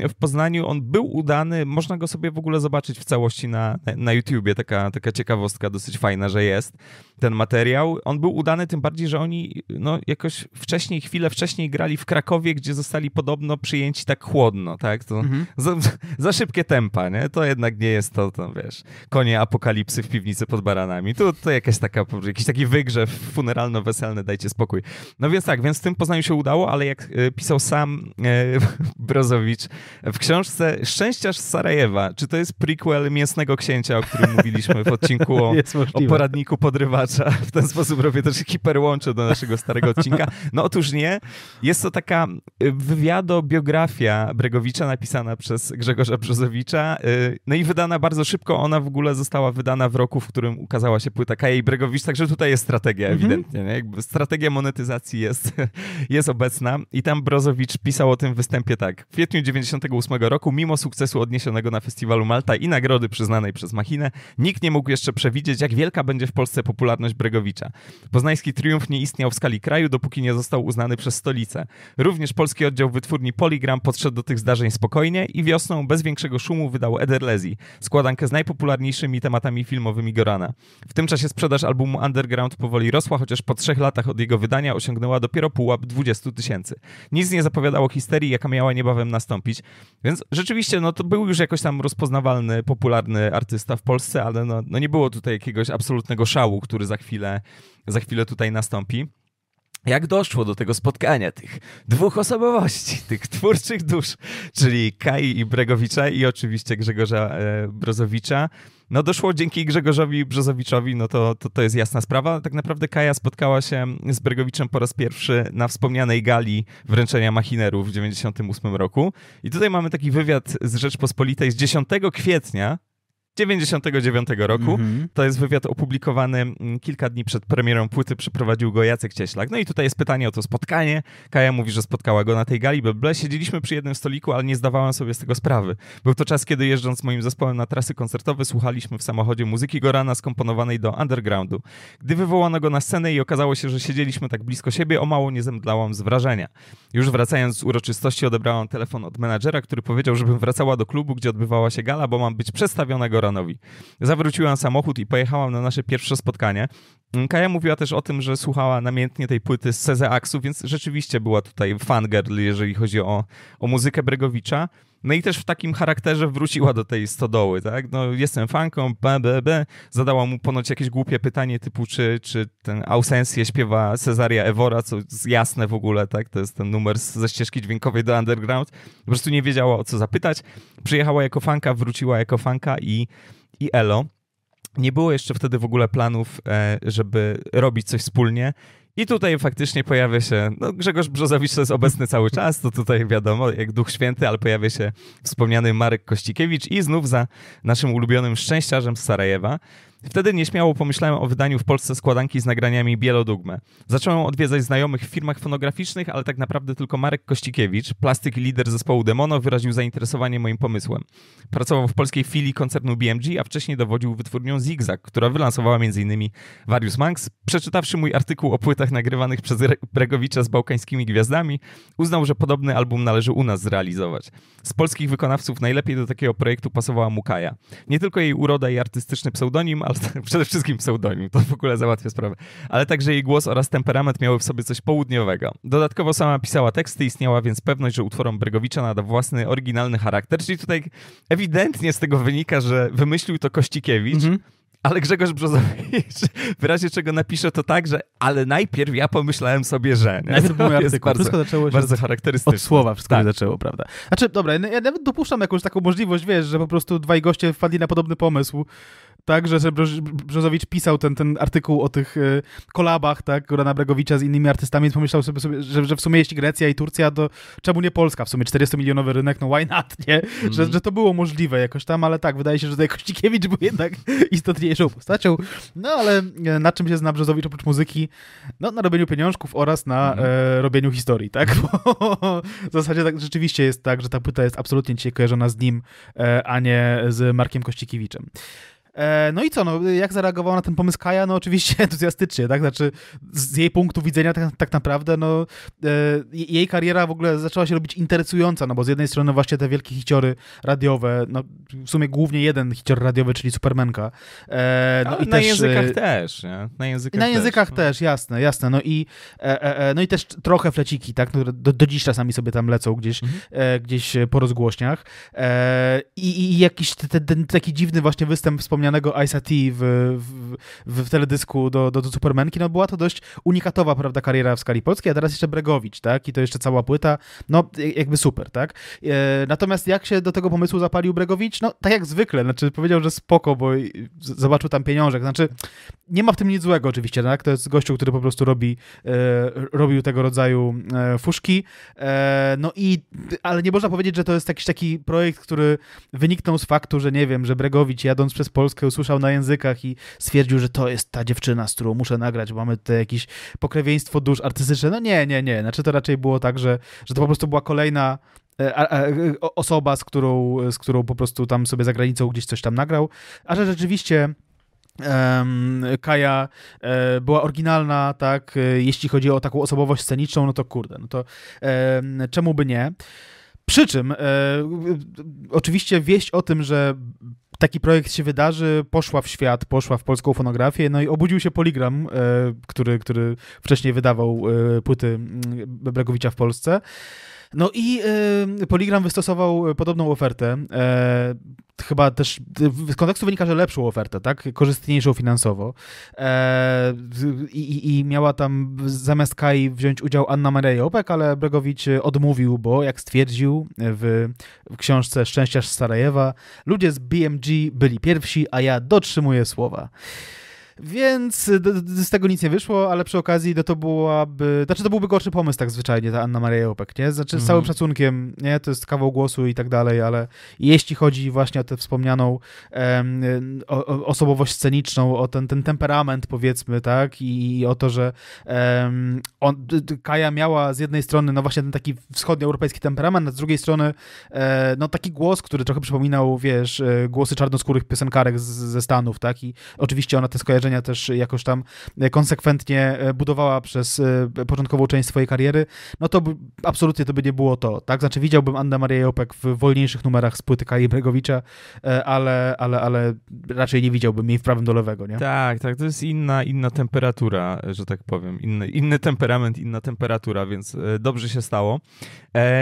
w Poznaniu Poznaniu. On był udany, można go sobie w ogóle zobaczyć w całości na, na, YouTubie. Taka, taka ciekawostka dosyć fajna, że jest ten materiał. On był udany tym bardziej, że oni no, jakoś wcześniej, chwilę wcześniej grali w Krakowie, gdzie zostali podobno przyjęci tak chłodno, tak? To mhm. za, za, szybkie tempa, nie? To jednak nie jest to, to wiesz, konie apokalipsy w piwnicy pod baranami. to, to jakaś taka, jakiś taki wygrzew funeralno-weselny, dajcie spokój. No więc tak, więc w tym Poznaniu się udało, ale jak e, pisał sam e, Brozowicz w książce Szczęściarz z Sarajewa. Czy to jest prequel Mięsnego Księcia, o którym mówiliśmy w odcinku o, o poradniku podrywacza? W ten sposób robię też hiperłącze do naszego starego odcinka. No otóż nie. Jest to taka y, wywiadobiografia Bregowicza napisana przez Grzegorza Brzozowicza. Y, no i wydana bardzo szybko. Ona w ogóle została wydana w roku, w którym ukazała się płyta Kaja i Bregowicz, także tutaj jest strategia mhm. ewidentnie. Jakby strategia monetyzacji jest, jest obecna i tam Brozowicz pisał o tym występie tak. W kwietniu 98 roku, mimo sukcesu odniesionego na festiwalu Malta i nagrody przyznanej przez Machinę, nikt nie mógł jeszcze przewidzieć, jak wielka będzie w Polsce popularność Bregowicza. Poznański triumf nie istniał w skali kraju, dopóki nie został uznany przez stolicę. Również polski oddział wytwórni Poligram podszedł do tych zdarzeń spokojnie i wiosną bez większego szumu wydał Ederlezi, składankę z najpopularniejszymi tematami filmowymi Gorana. W tym czasie sprzedaż albumu Underground powoli rosła, chociaż po trzech latach od jego wydania osiągnęła dopiero pułap 20 tysięcy. Nic nie zapowiadało histerii, jaka miała niebawem nastąpić. Więc rzeczywiście, no to był już jakoś tam rozpoznawalny, popularny artysta w Polsce, ale no, no nie było tutaj jakiegoś absolutnego szału, który za chwilę, za chwilę tutaj nastąpi jak doszło do tego spotkania tych dwóch osobowości, tych twórczych dusz, czyli Kai i Bregowicza i oczywiście Grzegorza e, Brozowicza. No doszło dzięki Grzegorzowi Brzozowiczowi, no to, to, to jest jasna sprawa. Tak naprawdę Kaja spotkała się z Bregowiczem po raz pierwszy na wspomnianej gali wręczenia machinerów w 1998 roku. I tutaj mamy taki wywiad z Rzeczpospolitej z 10 kwietnia 99 roku. Mm -hmm. To jest wywiad opublikowany mm, kilka dni przed premierą płyty, przeprowadził go Jacek Cieślak. No i tutaj jest pytanie o to spotkanie. Kaja mówi, że spotkała go na tej gali Beble. Siedzieliśmy przy jednym stoliku, ale nie zdawałam sobie z tego sprawy. Był to czas, kiedy jeżdżąc z moim zespołem na trasy koncertowe słuchaliśmy w samochodzie muzyki Gorana skomponowanej do undergroundu. Gdy wywołano go na scenę i okazało się, że siedzieliśmy tak blisko siebie, o mało nie zemdlałam z wrażenia. Już wracając z uroczystości odebrałam telefon od menadżera, który powiedział, żebym wracała do klubu, gdzie odbywała się gala, bo mam być przestawionego. Baranowi. Zawróciłam samochód i pojechałam na nasze pierwsze spotkanie. Mm, Kaja mówiła też o tym, że słuchała namiętnie tej płyty z Ceze Aksu, więc rzeczywiście była tutaj fangirl, jeżeli chodzi o, o muzykę Bregowicza. No i też w takim charakterze wróciła do tej stodoły, tak? No jestem fanką, BBB. Zadała mu ponoć jakieś głupie pytanie typu, czy, czy ten Ausencję śpiewa Cezaria Evora, co jest jasne w ogóle, tak? To jest ten numer ze ścieżki dźwiękowej do Underground. Po prostu nie wiedziała o co zapytać. Przyjechała jako fanka, wróciła jako fanka i, i elo. Nie było jeszcze wtedy w ogóle planów, e, żeby robić coś wspólnie. I tutaj faktycznie pojawia się, no Grzegorz Brzozowicz to jest obecny cały czas, to tutaj wiadomo, jak Duch Święty, ale pojawia się wspomniany Marek Kościkiewicz i znów za naszym ulubionym szczęściarzem z Sarajewa, Wtedy nieśmiało pomyślałem o wydaniu w Polsce składanki z nagraniami Bielodugme. Zacząłem odwiedzać znajomych w firmach fonograficznych, ale tak naprawdę tylko Marek Kościkiewicz, plastyk i lider zespołu Demono, wyraził zainteresowanie moim pomysłem. Pracował w polskiej filii koncernu BMG, a wcześniej dowodził wytwórnią Zigzag, która wylansowała m.in. Varius Manx. Przeczytawszy mój artykuł o płytach nagrywanych przez Bregowicza z bałkańskimi gwiazdami, uznał, że podobny album należy u nas zrealizować. Z polskich wykonawców najlepiej do takiego projektu pasowała Mukaja. Nie tylko jej uroda i artystyczny pseudonim, ale przede wszystkim pseudonim, to w ogóle załatwia sprawę, ale także jej głos oraz temperament miały w sobie coś południowego. Dodatkowo sama pisała teksty, istniała więc pewność, że utworom Bregowicza nada własny, oryginalny charakter, czyli tutaj ewidentnie z tego wynika, że wymyślił to Kościkiewicz, mhm. Ale Grzegorz Brzozowicz w razie czego napisze to tak, że ale najpierw ja pomyślałem sobie, że... Nie? Najpierw był artykuł. Bardzo, wszystko zaczęło się bardzo charakterystyczne. Od słowa wszystko tak. zaczęło, prawda? Znaczy, dobra, ja nawet dopuszczam jakąś taką możliwość, wiesz, że po prostu dwaj goście wpadli na podobny pomysł tak, że, Brzozowicz pisał ten, ten artykuł o tych y, kolabach, tak, Gorana Bregowicza z innymi artystami, więc pomyślał sobie, sobie że, że w sumie jeśli Grecja i Turcja, to czemu nie Polska? W sumie 400 milionowy rynek, no why not, nie? Mm. Że, że to było możliwe jakoś tam, ale tak, wydaje się, że tutaj Kościkiewicz był jednak istotniejszą postacią, no ale e, na czym się zna Brzozowicz oprócz muzyki? No na robieniu pieniążków oraz na mm. e, robieniu historii, tak? Bo w zasadzie tak, rzeczywiście jest tak, że ta płyta jest absolutnie dzisiaj kojarzona z nim, e, a nie z Markiem Kościkiewiczem. E, no i co, no, jak zareagowała na ten pomysł Kaja? No oczywiście entuzjastycznie, tak? Znaczy z jej punktu widzenia tak, tak naprawdę no, e, jej kariera w ogóle zaczęła się robić interesująca, no bo z jednej strony właśnie te wielkie hiciory radiowe, no w sumie głównie jeden hicior radiowy, czyli Supermanka. E, no, i na też, językach też, nie? Na językach, na językach też, no. też, jasne, jasne. No i, no i też trochę fleciki, tak? No, do, do dziś czasami sobie tam lecą gdzieś, mhm. gdzieś po rozgłośniach. I, i jakiś ten, ten taki dziwny właśnie występ wspomniany wspomnianego Ice T w, w, w, teledysku do, do, do Supermanki, no była to dość unikatowa, prawda, kariera w skali polskiej, a teraz jeszcze Bregowicz, tak? I to jeszcze cała płyta, no jakby super, tak? E, natomiast jak się do tego pomysłu zapalił Bregowicz? No tak jak zwykle, znaczy powiedział, że spoko, bo zobaczył tam pieniążek, znaczy nie ma w tym nic złego oczywiście, tak? To jest gościu, który po prostu robi, e, robił tego rodzaju e, fuszki, no i, ale nie można powiedzieć, że to jest jakiś taki projekt, który wyniknął z faktu, że nie wiem, że Bregowicz jadąc przez Polskę bluzkę usłyszał na językach i stwierdził, że to jest ta dziewczyna, z którą muszę nagrać, bo mamy tutaj jakieś pokrewieństwo dusz artystyczne. No nie, nie, nie. Znaczy to raczej było tak, że, że to po prostu była kolejna e, osoba, z którą, z którą po prostu tam sobie za granicą gdzieś coś tam nagrał. A że rzeczywiście Um, Kaja e, była oryginalna, tak, e, jeśli chodzi o taką osobowość sceniczną, no to kurde, no to e, czemu by nie? Przy czym e, oczywiście wieść o tym, że taki projekt się wydarzy, poszła w świat, poszła w polską fonografię, no i obudził się Poligram, e, który, który wcześniej wydawał e, płyty mm, Bregowicza w Polsce. No i y, Poligram wystosował e, podobną ofertę. E, chyba też z kontekstu wynika, że lepszą ofertę, tak? Korzystniejszą finansowo. E, i, i, miała tam zamiast Kai wziąć udział Anna Maria Jopek, ale Bregowicz e, odmówił, bo jak stwierdził e, w, w książce Szczęściarz z Sarajewa, ludzie z BMG byli pierwsi, a ja dotrzymuję słowa. Więc y, z tego nic nie wyszło, ale przy okazji no to byłaby. Znaczy, to byłby gorszy pomysł, tak zwyczajnie, ta Anna Maria Jopek, nie? Znaczy, z całym mm. szacunkiem, nie? To jest kawał głosu i tak dalej, ale jeśli chodzi właśnie o tę wspomnianą em, y, o, o osobowość sceniczną, o ten, ten temperament, powiedzmy, tak? I, i o to, że em, on, Kaja miała z jednej strony, no właśnie ten taki wschodnioeuropejski temperament, a z drugiej strony, e, no taki głos, który trochę przypominał, wiesz, e, głosy czarnoskórych piosenkarek z, ze Stanów, tak? I oczywiście ona te skojarzenia wydarzenia też jakoś tam konsekwentnie e, budowała przez e, początkową część swojej kariery, no to absolutnie to by nie było to, tak? Znaczy widziałbym Anna Maria Jopek w wolniejszych numerach z płyty Kali Bregowicza, e, ale, ale, ale raczej nie widziałbym jej w prawym do lewego, nie? Tak, tak, to jest inna, inna temperatura, że tak powiem, inny, inny temperament, inna temperatura, więc dobrze się stało.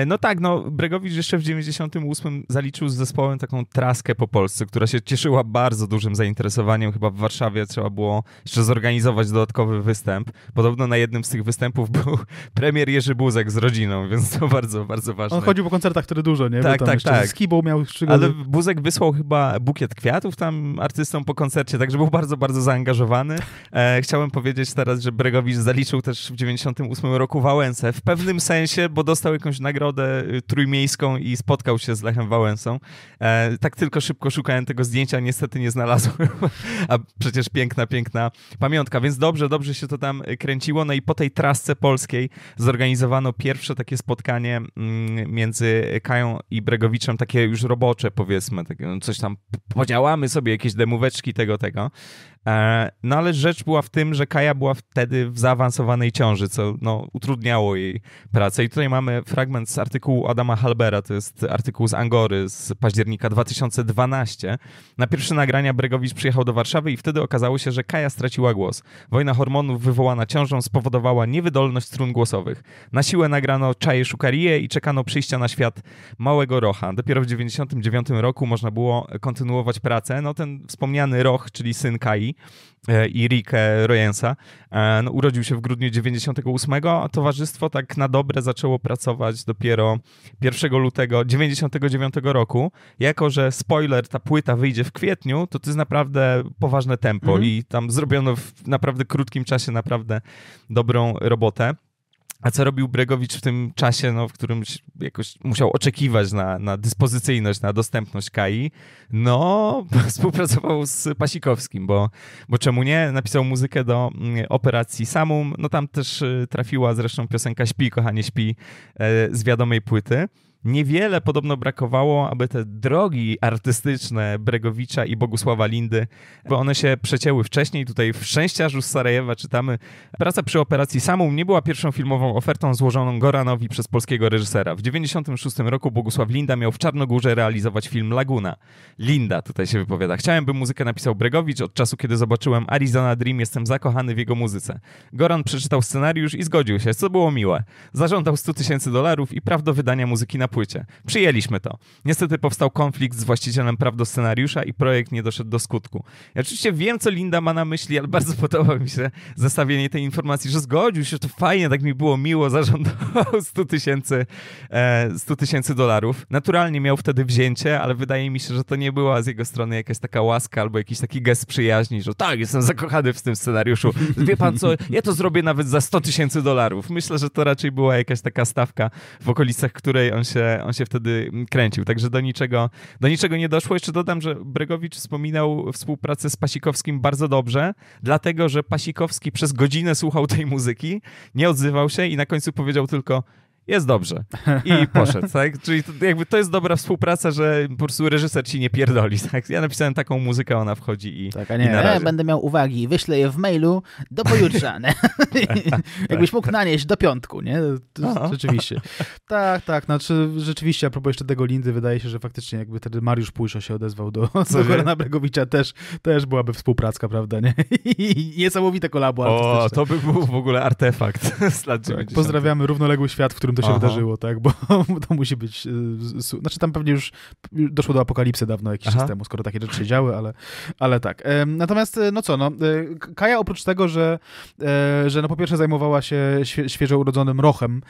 No tak, no Bregowicz jeszcze w 98 zaliczył z zespołem taką traskę po Polsce, która się cieszyła bardzo dużym zainteresowaniem, chyba w Warszawie trzeba było jeszcze zorganizować dodatkowy występ. Podobno na jednym z tych występów był premier Jerzy Buzek z rodziną, więc to bardzo, bardzo ważne. On chodził po koncertach, które dużo, nie? Tak, tak, tak. Z miał przygody. Ale Buzek wysłał chyba bukiet kwiatów tam artystom po koncercie, także był bardzo, bardzo zaangażowany. E, chciałem powiedzieć teraz, że Bregowicz zaliczył też w 98 roku Wałęsę. W pewnym sensie, bo dostał jakąś nagrodę y, trójmiejską i spotkał się z Lechem Wałęsą. E, tak tylko szybko szukałem tego zdjęcia, niestety nie znalazłem. A przecież piękna piękna, piękna pamiątka, więc dobrze, dobrze się to tam y, kręciło. No i po tej trasce polskiej zorganizowano pierwsze takie spotkanie mm, między Kają i Bregowiczem, takie już robocze powiedzmy, takie, no coś tam podziałamy sobie, jakieś demóweczki tego, tego. E, no ale rzecz była w tym, że Kaja była wtedy w zaawansowanej ciąży, co no, utrudniało jej pracę. I tutaj mamy fragment z artykułu Adama Halbera, to jest artykuł z Angory z października 2012. Na pierwsze nagrania Bregowicz przyjechał do Warszawy i wtedy okazało się, że Kaja straciła głos. Wojna hormonów wywołana ciążą spowodowała niewydolność strun głosowych. Na siłę nagrano Czaje Szukarię i czekano przyjścia na świat małego Rocha. Dopiero w 1999 roku można było kontynuować pracę. No ten wspomniany Roch, czyli syn Kai, E, i Rickę e, Rojensa. E, no, urodził się w grudniu 98. Towarzystwo tak na dobre zaczęło pracować dopiero 1 lutego 99 roku. Jako, że spoiler, ta płyta wyjdzie w kwietniu, to to jest naprawdę poważne tempo mhm. i tam zrobiono w naprawdę krótkim czasie naprawdę dobrą robotę. A co robił Bregowicz w tym czasie, no, w którym jakoś musiał oczekiwać na, na dyspozycyjność, na dostępność KI? No, współpracował z Pasikowskim, bo, bo czemu nie? Napisał muzykę do mm, operacji Samum. No tam też y, trafiła zresztą piosenka Śpi, kochanie, śpi e, z wiadomej płyty. Niewiele podobno brakowało, aby te drogi artystyczne Bregowicza i Bogusława Lindy, bo one się przecięły wcześniej. Tutaj w Szczęściarzu z Sarajewa czytamy. Praca przy operacji Samum nie była pierwszą filmową ofertą złożoną Goranowi przez polskiego reżysera. W 1996 roku Bogusław Linda miał w Czarnogórze realizować film Laguna. Linda tutaj się wypowiada. Chciałem, by muzykę napisał Bregowicz. Od czasu, kiedy zobaczyłem Arizona Dream, jestem zakochany w jego muzyce. Goran przeczytał scenariusz i zgodził się, co było miłe. Zażądał 100 tysięcy dolarów i praw do wydania muzyki na płycie. Przyjęliśmy to. Niestety powstał konflikt z właścicielem praw do scenariusza i projekt nie doszedł do skutku. Ja oczywiście wiem, co Linda ma na myśli, ale bardzo podoba mi się zestawienie tej informacji, że zgodził się, to fajnie, tak mi było miło, zażądał 100 tysięcy 100 e, tysięcy dolarów. Naturalnie miał wtedy wzięcie, ale wydaje mi się, że to nie była z jego strony jakaś taka łaska albo jakiś taki gest przyjaźni, że tak, jestem zakochany w tym scenariuszu. Wie pan co, ja to zrobię nawet za 100 tysięcy dolarów. Myślę, że to raczej była jakaś taka stawka, w okolicach której on się on się wtedy kręcił, także do niczego, do niczego nie doszło. Jeszcze dodam, że Bregowicz wspominał współpracę z Pasikowskim bardzo dobrze, dlatego że Pasikowski przez godzinę słuchał tej muzyki, nie odzywał się i na końcu powiedział tylko jest dobrze. I poszedł, tak? Czyli to, jakby to jest dobra współpraca, że po prostu reżyser ci nie pierdoli, tak? Ja napisałem taką muzykę, ona wchodzi i Tak, a nie, ja będę miał uwagi, i wyślę je w mailu do pojutrze, Jakbyś mógł nanieść do piątku, nie? To, no. rzeczywiście. Tak, tak, znaczy rzeczywiście, a propos jeszcze tego Lindy, wydaje się, że faktycznie jakby wtedy Mariusz Pójszo się odezwał do Gorana Bregowicza, też, też byłaby współpraca, prawda, nie? I niesamowite kolabo O, to by był w ogóle artefakt z lat 90. Tak, pozdrawiamy równoległy świat, w którym to się Aha. wydarzyło, tak? Bo to musi być. E, znaczy, tam pewnie już doszło do apokalipsy dawno jakiś Aha. czas temu, skoro takie rzeczy się działy, ale, ale tak. E, natomiast, e, no co, no, Kaja oprócz tego, że, że no po pierwsze zajmowała się świeżo urodzonym rochem,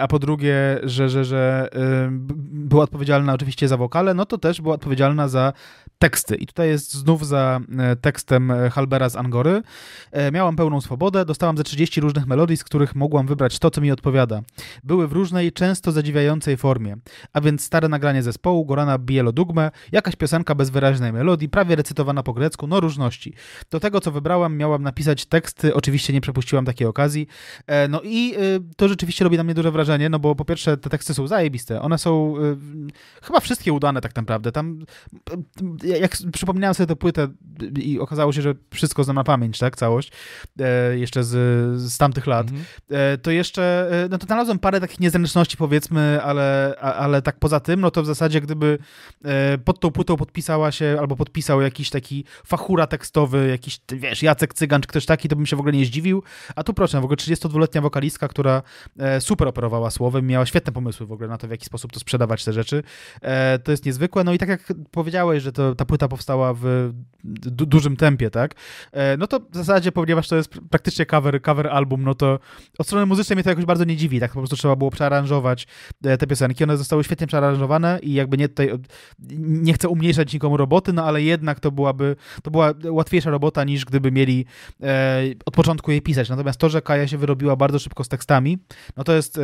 a po drugie, że, że, że była odpowiedzialna oczywiście za wokale, no to też była odpowiedzialna za teksty. I tutaj jest znów za tekstem Halbera z Angory. Miałam pełną swobodę, dostałam ze 30 różnych melodii, z których mogłam wybrać to, co mi odpowiada. Były w różnej, często zadziwiającej formie. A więc stare nagranie zespołu Gorana Bielodugme, jakaś piosenka bez wyraźnej melodii, prawie recytowana po grecku, no różności. Do tego, co wybrałam, miałam napisać teksty, oczywiście nie przepuściłam takiej okazji. E, no i e, to rzeczywiście robi na mnie duże wrażenie, no bo po pierwsze te teksty są zajebiste, one są e, chyba wszystkie udane tak naprawdę. Tam, jak przypominałem sobie tę płytę i okazało się, że wszystko znam na pamięć, tak, całość, jeszcze z, z tamtych lat, mhm. to jeszcze, no to znalazłem parę takich niezręczności powiedzmy, ale, ale tak poza tym, no to w zasadzie gdyby e, pod tą płytą podpisała się albo podpisał jakiś taki fachura tekstowy, jakiś, wiesz, Jacek Cygan czy ktoś taki, to bym się w ogóle nie zdziwił. A tu proszę, w ogóle 32-letnia wokalistka, która e, super operowała słowem, miała świetne pomysły w ogóle na to, w jaki sposób to sprzedawać te rzeczy. E, to jest niezwykłe. No i tak jak powiedziałeś, że to, ta płyta powstała w du dużym tempie, tak? No to w zasadzie, ponieważ to jest praktycznie cover, cover album, no to od strony muzycznej mnie to jakoś bardzo nie dziwi, tak? Po prostu trzeba było przearanżować e, te piosenki. One zostały świetnie przearanżowane i jakby nie tutaj, nie chcę umniejszać nikomu roboty, no ale jednak to byłaby, to była łatwiejsza robota niż gdyby mieli e, od początku jej pisać. Natomiast to, że Kaja się wyrobiła bardzo szybko z tekstami, no to jest, e,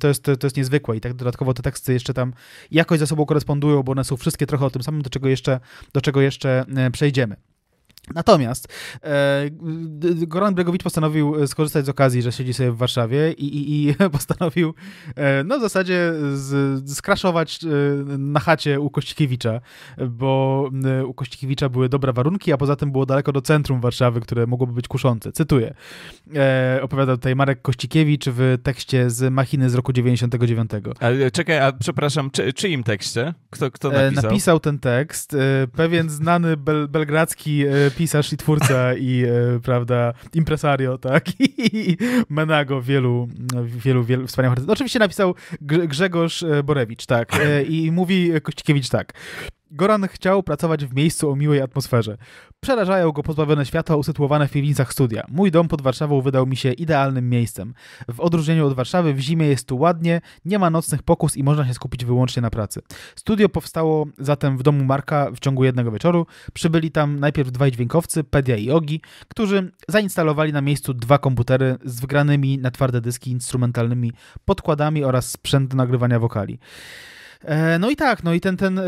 to jest, to, to jest niezwykłe i tak dodatkowo te teksty jeszcze tam jakoś ze sobą korespondują, bo one są wszystkie trochę o tym samym, do czego jeszcze, do czego jeszcze e, przejdziemy. Natomiast e, Goran Bregowicz postanowił e, skorzystać z okazji, że siedzi sobie w Warszawie i, i, i postanowił e, no w zasadzie z, skraszować e, na chacie u Kościkiewicza, bo e, u Kościkiewicza były dobre warunki, a poza tym było daleko do centrum Warszawy, które mogłoby być kuszące. Cytuję. E, opowiada tutaj Marek Kościkiewicz w tekście z Machiny z roku 99. czekaj, a przepraszam, czy, czyim tekście? Kto, kto napisał? napisał ten tekst pewien znany bel, belgradzki pisarz i twórca i, e, prawda, impresario, tak, i, i menago wielu, wielu, wielu wspaniałych artystów. Oczywiście napisał Grzegorz e, Borewicz, tak, e, i mówi Kościkiewicz tak. Goran chciał pracować w miejscu o miłej atmosferze. Przerażają go pozbawione światła usytuowane w piwnicach studia. Mój dom pod Warszawą wydał mi się idealnym miejscem. W odróżnieniu od Warszawy w zimie jest tu ładnie, nie ma nocnych pokus i można się skupić wyłącznie na pracy. Studio powstało zatem w domu Marka w ciągu jednego wieczoru. Przybyli tam najpierw dwaj dźwiękowcy, Pedia i Ogi, którzy zainstalowali na miejscu dwa komputery z wgranymi na twarde dyski instrumentalnymi podkładami oraz sprzęt do nagrywania wokali. E, no i tak, no i ten, ten e,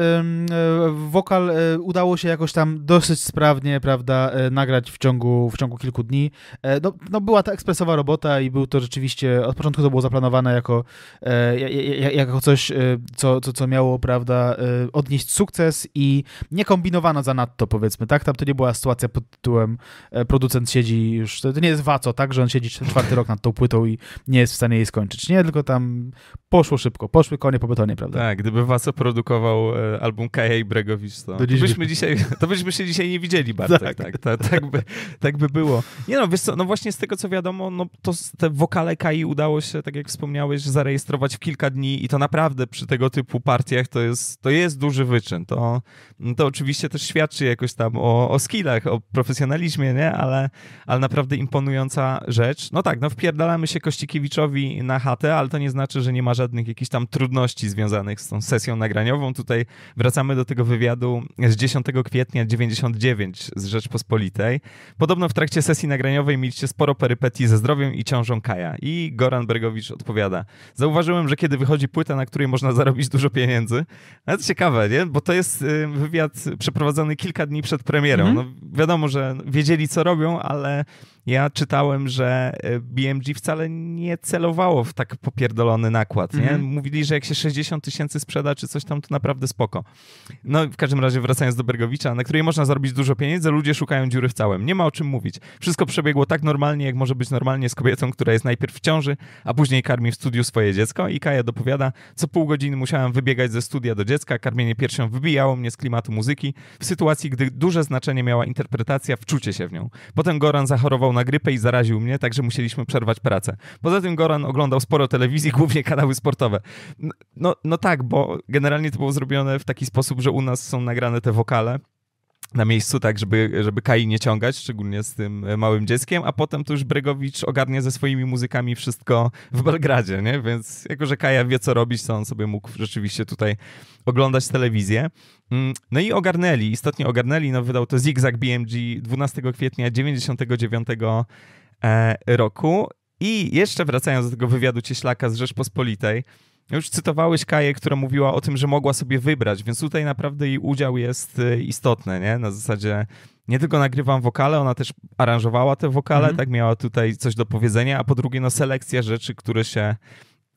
wokal e, udało się jakoś tam dosyć sprawnie, prawda, nagrać w ciągu, w ciągu kilku dni. No, no była ta ekspresowa robota i był to rzeczywiście, od początku to było zaplanowane jako, jako coś, co, co, co miało, prawda, odnieść sukces i nie kombinowano za nadto, powiedzmy, tak? Tam to nie była sytuacja pod tytułem producent siedzi już, to nie jest waco, tak, że on siedzi czwarty rok nad tą płytą i nie jest w stanie jej skończyć, nie? Tylko tam poszło szybko, poszły konie po betonie, prawda? Tak, Gdyby was oprodukował e, album Kaja i Bregowicz, to, to, byśmy dzisiaj, to byśmy się dzisiaj nie widzieli, Bartek. Tak. Tak, tak, tak, by, tak by było. Nie no, wiesz co, no właśnie z tego co wiadomo, no to te wokale Kai udało się, tak jak wspomniałeś, zarejestrować w kilka dni i to naprawdę przy tego typu partiach to jest, to jest duży wyczyn. To, to oczywiście też świadczy jakoś tam o, o skillach, o profesjonalizmie, nie? Ale, ale naprawdę imponująca rzecz. No tak, no wpierdalamy się Kościkiewiczowi na chatę, ale to nie znaczy, że nie ma żadnych jakichś tam trudności związanych z tą sesją nagraniową. Tutaj wracamy do tego wywiadu z 10 kwietnia 99 z Rzeczpospolitej. Podobno w trakcie sesji nagraniowej mieliście sporo perypetii ze zdrowiem i ciążą Kaja. I Goran Bergowicz odpowiada. Zauważyłem, że kiedy wychodzi płyta, na której można zarobić dużo pieniędzy, no to ciekawe, nie? Bo to jest y, wywiad przeprowadzony kilka dni przed premierą. Mhm. No wiadomo, że wiedzieli co robią, ale ja czytałem, że e, BMG wcale nie celowało w tak popierdolony nakład. Nie? Mm -hmm. Mówili, że jak się 60 tysięcy sprzeda czy coś tam, to naprawdę spoko. No w każdym razie wracając do Bergowicza, na której można zarobić dużo pieniędzy, ludzie szukają dziury w całym. Nie ma o czym mówić. Wszystko przebiegło tak normalnie, jak może być normalnie z kobietą, która jest najpierw w ciąży, a później karmi w studiu swoje dziecko i Kaja dopowiada, co pół godziny musiałem wybiegać ze studia do dziecka, karmienie piersią wybijało mnie z klimatu muzyki, w sytuacji, gdy duże znaczenie miała interpretacja, wczucie się w nią. Potem Goran zachorował na na grypę i zaraził mnie, także musieliśmy przerwać pracę. Poza tym Goran oglądał sporo telewizji, głównie kanały sportowe. No, no tak, bo generalnie to było zrobione w taki sposób, że u nas są nagrane te wokale na miejscu, tak, żeby, żeby Kai nie ciągać, szczególnie z tym e, małym dzieckiem, a potem to już Bregowicz ogarnie ze swoimi muzykami wszystko w Belgradzie, nie? Więc jako, że Kaja wie, co robić, to on sobie mógł rzeczywiście tutaj oglądać telewizję. Mm, no i ogarnęli, istotnie ogarnęli, no wydał to Zigzag BMG 12 kwietnia 99 e, roku i jeszcze wracając do tego wywiadu Cieślaka z Rzeczpospolitej, już cytowałeś Kaję, która mówiła o tym, że mogła sobie wybrać, więc tutaj naprawdę jej udział jest y, istotny, nie? Na zasadzie nie tylko nagrywam wokale, ona też aranżowała te wokale, mhm. tak miała tutaj coś do powiedzenia, a po drugie no selekcja rzeczy, które się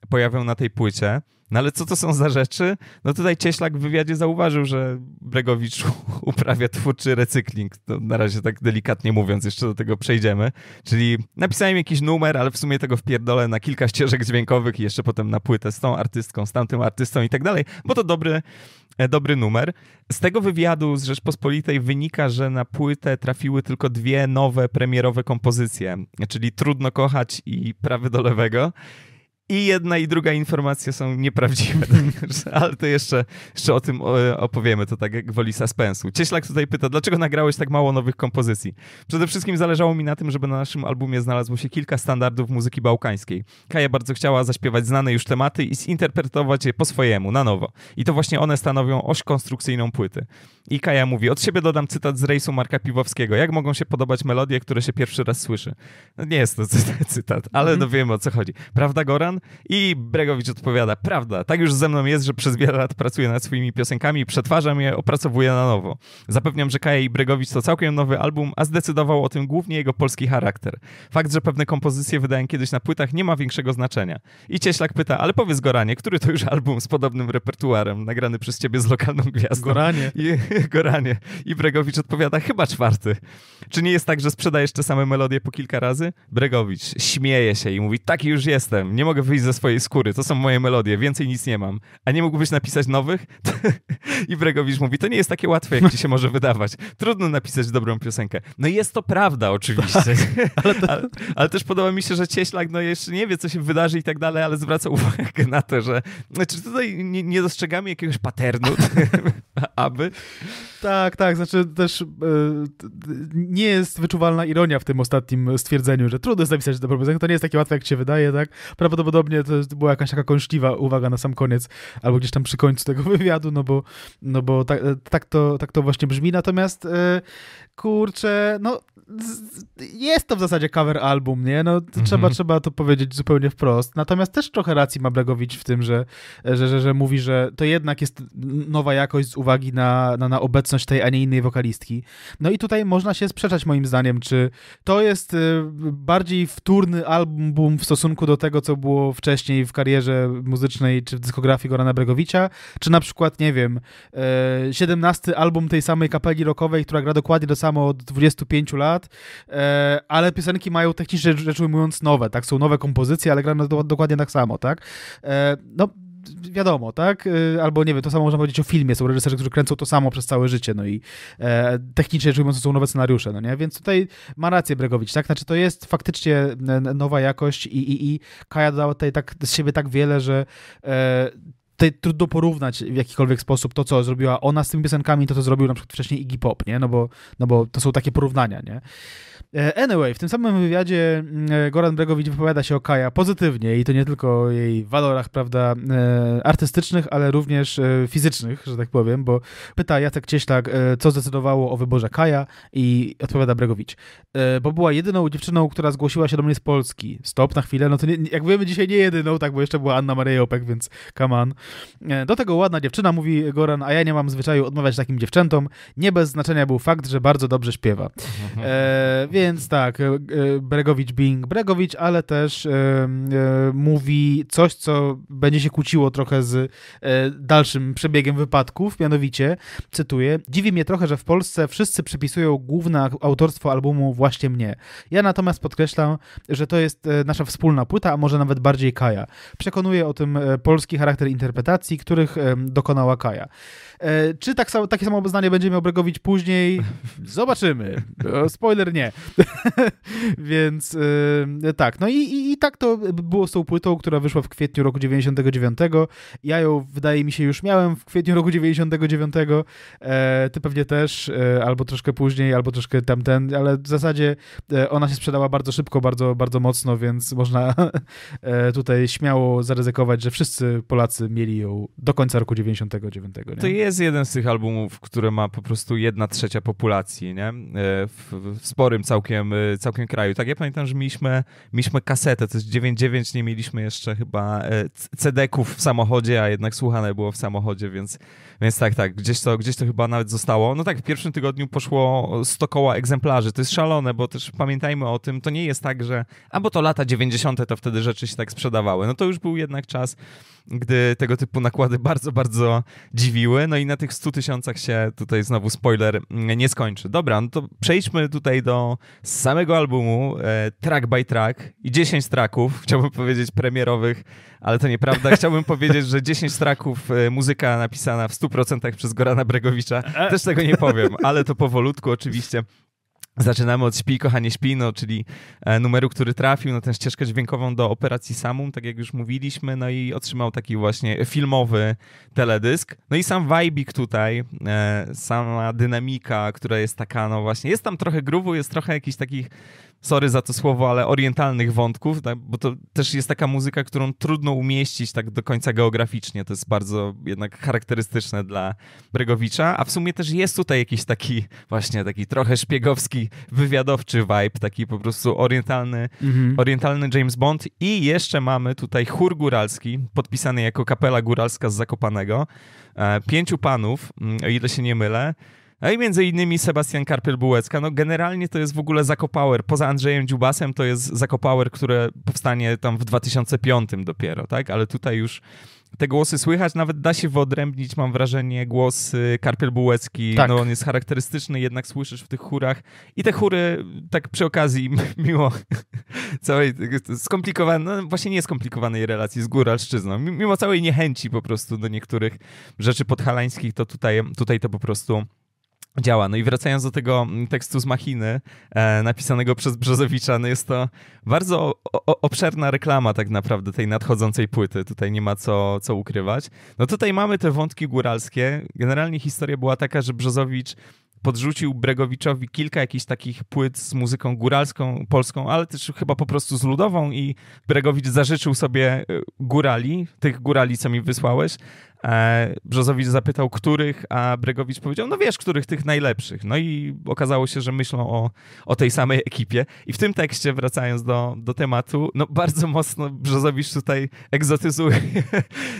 pojawią na tej płycie. No ale co to są za rzeczy? No tutaj Cieślak w wywiadzie zauważył, że Bregowicz uprawia twórczy recykling. To na razie tak delikatnie mówiąc, jeszcze do tego przejdziemy. Czyli napisałem jakiś numer, ale w sumie tego wpierdolę na kilka ścieżek dźwiękowych i jeszcze potem na płytę z tą artystką, z tamtym artystą i tak dalej, bo to dobry, e, dobry numer. Z tego wywiadu z Rzeczpospolitej wynika, że na płytę trafiły tylko dwie nowe premierowe kompozycje, czyli Trudno kochać i Prawy do lewego. I jedna i druga informacja są nieprawdziwe, ale to jeszcze, jeszcze o tym opowiemy, to tak jak woli suspensu. Cieślak tutaj pyta, dlaczego nagrałeś tak mało nowych kompozycji? Przede wszystkim zależało mi na tym, żeby na naszym albumie znalazło się kilka standardów muzyki bałkańskiej. Kaja bardzo chciała zaśpiewać znane już tematy i zinterpretować je po swojemu, na nowo. I to właśnie one stanowią oś konstrukcyjną płyty. I Kaja mówi, od siebie dodam cytat z rejsu Marka Piwowskiego. Jak mogą się podobać melodie, które się pierwszy raz słyszy? No nie jest to cytat, ale mm -hmm. no wiemy o co chodzi. Prawda, Goran? I Bregowicz odpowiada, prawda, tak już ze mną jest, że przez wiele lat pracuję nad swoimi piosenkami, przetwarzam je, opracowuję na nowo. Zapewniam, że Kaja i Bregowicz to całkiem nowy album, a zdecydował o tym głównie jego polski charakter. Fakt, że pewne kompozycje wydałem kiedyś na płytach nie ma większego znaczenia. I Cieślak pyta, ale powiedz Goranie, który to już album z podobnym repertuarem, nagrany przez ciebie z lokalną gwiazdą? Goranie. I, Goranie. I Bregowicz odpowiada, chyba czwarty. Czy nie jest tak, że sprzedajesz te same melodie po kilka razy? Bregowicz śmieje się i mówi, taki już jestem, nie mogę wyjść ze swojej skóry. To są moje melodie, więcej nic nie mam. A nie mógłbyś napisać nowych? I Bregowicz mówi, to nie jest takie łatwe, jak ci się może wydawać. Trudno napisać dobrą piosenkę. No jest to prawda oczywiście. Tak, ale, to... ale, ale, też podoba mi się, że Cieślak no jeszcze nie wie, co się wydarzy i tak dalej, ale zwraca uwagę na to, że znaczy tutaj nie, nie dostrzegamy jakiegoś paternu, aby... Tak, tak, znaczy też e, nie jest wyczuwalna ironia w tym ostatnim stwierdzeniu, że trudno jest napisać dobrą piosenkę, to nie jest takie łatwe, jak ci się wydaje, tak? Prawdopodobnie prawdopodobnie to była jakaś taka kąśliwa uwaga na sam koniec, albo gdzieś tam przy końcu tego wywiadu, no bo, no bo tak, tak, to, tak to właśnie brzmi. Natomiast e, kurczę, no jest to w zasadzie cover album, nie? No mhm. trzeba, trzeba to powiedzieć zupełnie wprost. Natomiast też trochę racji ma Blegowicz w tym, że, że, że, że mówi, że to jednak jest nowa jakość z uwagi na, na, na obecność tej, a nie innej wokalistki. No i tutaj można się sprzeczać moim zdaniem, czy to jest y, bardziej wtórny album w stosunku do tego, co było wcześniej w karierze muzycznej czy w dyskografii Gorana Bregowicza, czy na przykład, nie wiem, 17 y, album tej samej kapeli rockowej, która gra dokładnie do samego samo od 25 lat, e, ale piosenki mają technicznie rzecz ujmując nowe, tak? Są nowe kompozycje, ale grane dokładnie tak samo, tak? E, no wiadomo, tak? E, albo nie wiem, to samo można powiedzieć o filmie. Są reżyserzy, którzy kręcą to samo przez całe życie, no i e, technicznie rzecz ujmując są nowe scenariusze, no nie? Więc tutaj ma rację Bregowicz, tak? Znaczy to jest faktycznie nowa jakość i, i, i Kaja dała tutaj tak, z siebie tak wiele, że e, tutaj trudno porównać w jakikolwiek sposób to, co zrobiła ona z tymi piosenkami, to, co zrobił na przykład wcześniej Iggy Pop, nie? No bo, no bo to są takie porównania, nie? E, anyway, w tym samym wywiadzie mm, Goran Bregowicz wypowiada się o Kaja pozytywnie i to nie tylko o jej walorach, prawda, e, artystycznych, ale również e, fizycznych, że tak powiem, bo pyta Jacek Cieślak, co zdecydowało o wyborze Kaja i odpowiada Bregowicz. Bo była jedyną dziewczyną, która zgłosiła się do mnie z Polski. Stop, na chwilę, no to nie, jak wiemy dzisiaj nie jedyną, tak, bo jeszcze była Anna Maria Jopek więc come on. E, do tego ładna dziewczyna, mówi Goran, a ja nie mam zwyczaju odmawiać takim dziewczętom. Nie bez znaczenia był fakt, że bardzo dobrze śpiewa. Mhm. E, więc tak, e, Bregowicz Bing Bregowicz, ale też e, e, mówi coś, co będzie się kłóciło trochę z e, dalszym przebiegiem wypadków, mianowicie, cytuję, dziwi mnie trochę, że w Polsce wszyscy przypisują główne autorstwo albumu właśnie mnie. Ja natomiast podkreślam, że to jest nasza wspólna płyta, a może nawet bardziej Kaja. Przekonuje o tym polski charakter interpretacji interpretacji, których dokonała Kaja. E, czy tak takie samo obeznanie będzie miał Bregowicz później? Zobaczymy. No, spoiler nie. Więc tak, no i, i, i, tak to było z tą płytą, która wyszła w kwietniu roku 99. Ja ją, wydaje mi się, już miałem w kwietniu roku 99. E, ty pewnie też, e, albo troszkę później, albo troszkę tamten, ale w zasadzie ona się sprzedała bardzo szybko, bardzo, bardzo mocno, więc można tutaj śmiało zaryzykować, że wszyscy Polacy mieli mieli ją do końca roku 99. Nie? To jest jeden z tych albumów, które ma po prostu jedna trzecia populacji, nie? E, w, w sporym całkiem, e, całkiem kraju. Tak, ja pamiętam, że mieliśmy, mieliśmy kasetę, to jest 9.9, nie mieliśmy jeszcze chyba e, CD-ków w samochodzie, a jednak słuchane było w samochodzie, więc więc tak, tak, gdzieś to, gdzieś to chyba nawet zostało. No tak, w pierwszym tygodniu poszło 100 koła egzemplarzy. To jest szalone, bo też pamiętajmy o tym, to nie jest tak, że albo to lata 90. to wtedy rzeczy się tak sprzedawały. No to już był jednak czas, gdy tego typu nakłady bardzo, bardzo dziwiły. No i na tych 100 tysiącach się tutaj znowu spoiler nie skończy. Dobra, no to przejdźmy tutaj do samego albumu, e, track by track i 10 tracków, chciałbym powiedzieć, premierowych ale to nieprawda. Chciałbym powiedzieć, że 10 traków e, muzyka napisana w 100% przez Gorana Bregowicza. E. Też tego nie powiem, ale to powolutku oczywiście. Zaczynamy od Śpi, kochanie śpino, czyli e, numeru, który trafił na no, tę ścieżkę dźwiękową do operacji Samum, tak jak już mówiliśmy, no i otrzymał taki właśnie filmowy teledysk. No i sam vibik tutaj, sama dynamika, która jest taka, no właśnie, jest tam trochę gruwu, jest trochę jakichś takich sorry za to słowo, ale orientalnych wątków, tak? bo to też jest taka muzyka, którą trudno umieścić tak do końca geograficznie. To jest bardzo jednak charakterystyczne dla Bregowicza, a w sumie też jest tutaj jakiś taki właśnie taki trochę szpiegowski, wywiadowczy vibe, taki po prostu orientalny, mhm. orientalny James Bond i jeszcze mamy tutaj chór góralski, podpisany jako kapela góralska z Zakopanego. E, pięciu panów, mm, o ile się nie mylę, a i między innymi Sebastian Karpiel-Bułecka. No generalnie to jest w ogóle zakopower. Poza Andrzejem Dziubasem to jest zakopower, które powstanie tam w 2005 dopiero, tak? Ale tutaj już te głosy słychać, nawet da się wyodrębnić, mam wrażenie, głos y, Karpiel-Bułecki. Tak. No on jest charakterystyczny, jednak słyszysz w tych chórach. I te chóry, tak przy okazji, mimo całej skomplikowanej, no właśnie nieskomplikowanej relacji z góralszczyzną, mimo całej niechęci po prostu do niektórych rzeczy podhalańskich, to tutaj, tutaj to po prostu działa. No i wracając do tego mm, tekstu z machiny, e, napisanego przez Brzozowicza, no jest to bardzo o, o, obszerna reklama tak naprawdę tej nadchodzącej płyty. Tutaj nie ma co, co ukrywać. No tutaj mamy te wątki góralskie. Generalnie historia była taka, że Brzozowicz podrzucił Bregowiczowi kilka jakichś takich płyt z muzyką góralską, polską, ale też chyba po prostu z ludową i Bregowicz zażyczył sobie e, górali, tych górali, co mi wysłałeś. E, Brzozowicz zapytał, których, a Bregowicz powiedział, no wiesz, których tych najlepszych. No i okazało się, że myślą o, o tej samej ekipie. I w tym tekście, wracając do, do tematu, no bardzo mocno Brzozowicz tutaj egzotyzuje,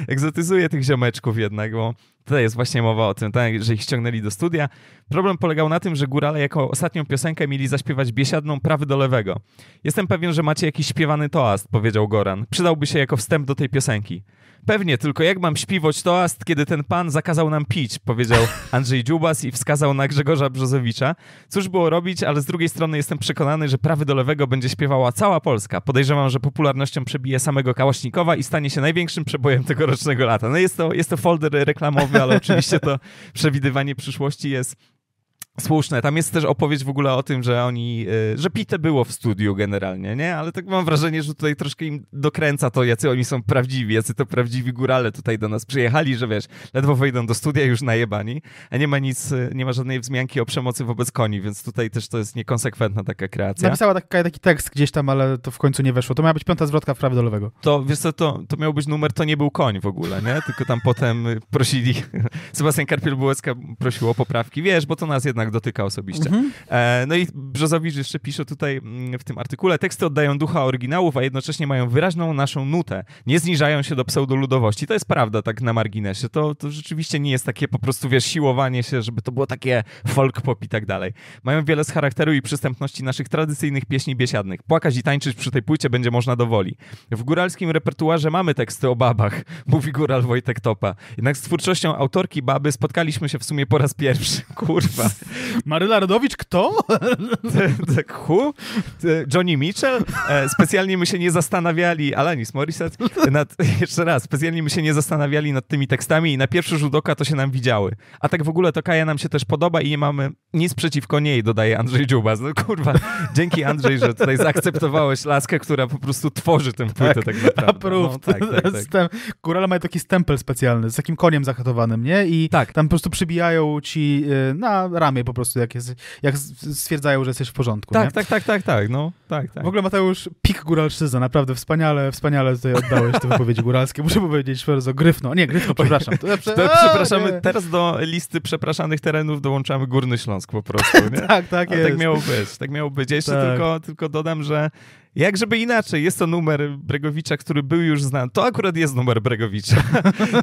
egzotyzuje tych ziomeczków jednak, bo Tutaj jest właśnie mowa o tym, tak, że ich ściągnęli do studia. Problem polegał na tym, że górale jako ostatnią piosenkę mieli zaśpiewać biesiadną prawy do lewego. Jestem pewien, że macie jakiś śpiewany toast, powiedział Goran. Przydałby się jako wstęp do tej piosenki. Pewnie, tylko jak mam śpiwoć toast, kiedy ten pan zakazał nam pić, powiedział Andrzej Dziubas i wskazał na Grzegorza Brzozowicza. Cóż było robić, ale z drugiej strony jestem przekonany, że prawy do lewego będzie śpiewała cała Polska. Podejrzewam, że popularnością przebije samego Kałaśnikowa i stanie się największym przebojem tegorocznego lata. No jest to, jest to folder reklamowy, ale oczywiście to przewidywanie przyszłości jest słuszne. Tam jest też opowieść w ogóle o tym, że oni, e, że pite było w studiu generalnie, nie? Ale tak mam wrażenie, że tutaj troszkę im dokręca to, jacy oni są prawdziwi, jacy to prawdziwi górale tutaj do nas przyjechali, że wiesz, ledwo wejdą do studia już najebani, a nie ma nic, e, nie ma żadnej wzmianki o przemocy wobec koni, więc tutaj też to jest niekonsekwentna taka kreacja. Napisała taki, taki tekst gdzieś tam, ale to w końcu nie weszło. To miała być piąta zwrotka w prawie dolowego. To, wiesz co, to, to miał być numer, to nie był koń w ogóle, nie? Tylko tam potem e, prosili, Sebastian Karpiel-Bułecka prosił o poprawki, wiesz, bo to nas jednak jednak dotyka osobiście. Mhm. E, no i Brzozowicz jeszcze pisze tutaj mm, w tym artykule, teksty oddają ducha oryginałów, a jednocześnie mają wyraźną naszą nutę. Nie zniżają się do pseudoludowości. To jest prawda, tak na marginesie. To, to rzeczywiście nie jest takie po prostu, wiesz, siłowanie się, żeby to było takie folk pop i tak dalej. Mają wiele z charakteru i przystępności naszych tradycyjnych pieśni biesiadnych. Płakać i tańczyć przy tej płycie będzie można dowoli. W góralskim repertuarze mamy teksty o babach, mówi góral Wojtek Topa. Jednak z twórczością autorki baby spotkaliśmy się w sumie po raz pierwszy. Kurwa. Maryla Rodowicz, kto? Tak, who? Johnny Mitchell? E, specjalnie my się nie zastanawiali, Alanis Morissette, nad, jeszcze raz, specjalnie my się nie zastanawiali nad tymi tekstami i na pierwszy rzut oka to się nam widziały. A tak w ogóle to Kaja nam się też podoba i nie mamy nic przeciwko niej, dodaje Andrzej Dziubas. No kurwa, dzięki Andrzej, że tutaj zaakceptowałeś laskę, która po prostu tworzy tę płytę tak, tak naprawdę. No, tak, tak, tak. Kurala ma taki stempel specjalny z takim koniem zachatowanym, nie? I tak. tam po prostu przybijają ci y, na ramię po prostu, jak, jest, jak stwierdzają, że jesteś w porządku. Tak, nie? tak, tak, tak, tak, no, tak, tak. W ogóle Mateusz, pik góralszyza. naprawdę wspaniale, wspaniale tutaj oddałeś te wypowiedzi góralskie. Muszę powiedzieć bardzo Gryfno, nie, Gryfno, przepraszam. To, to, przepraszamy, nie. teraz do listy przepraszanych terenów dołączamy Górny Śląsk po prostu, nie? tak, tak A tak jest. tak miało być, tak miało być. Jeszcze tak. tylko, tylko dodam, że jak żeby inaczej, jest to numer Bregowicza, który był już znany. To akurat jest numer Bregowicza.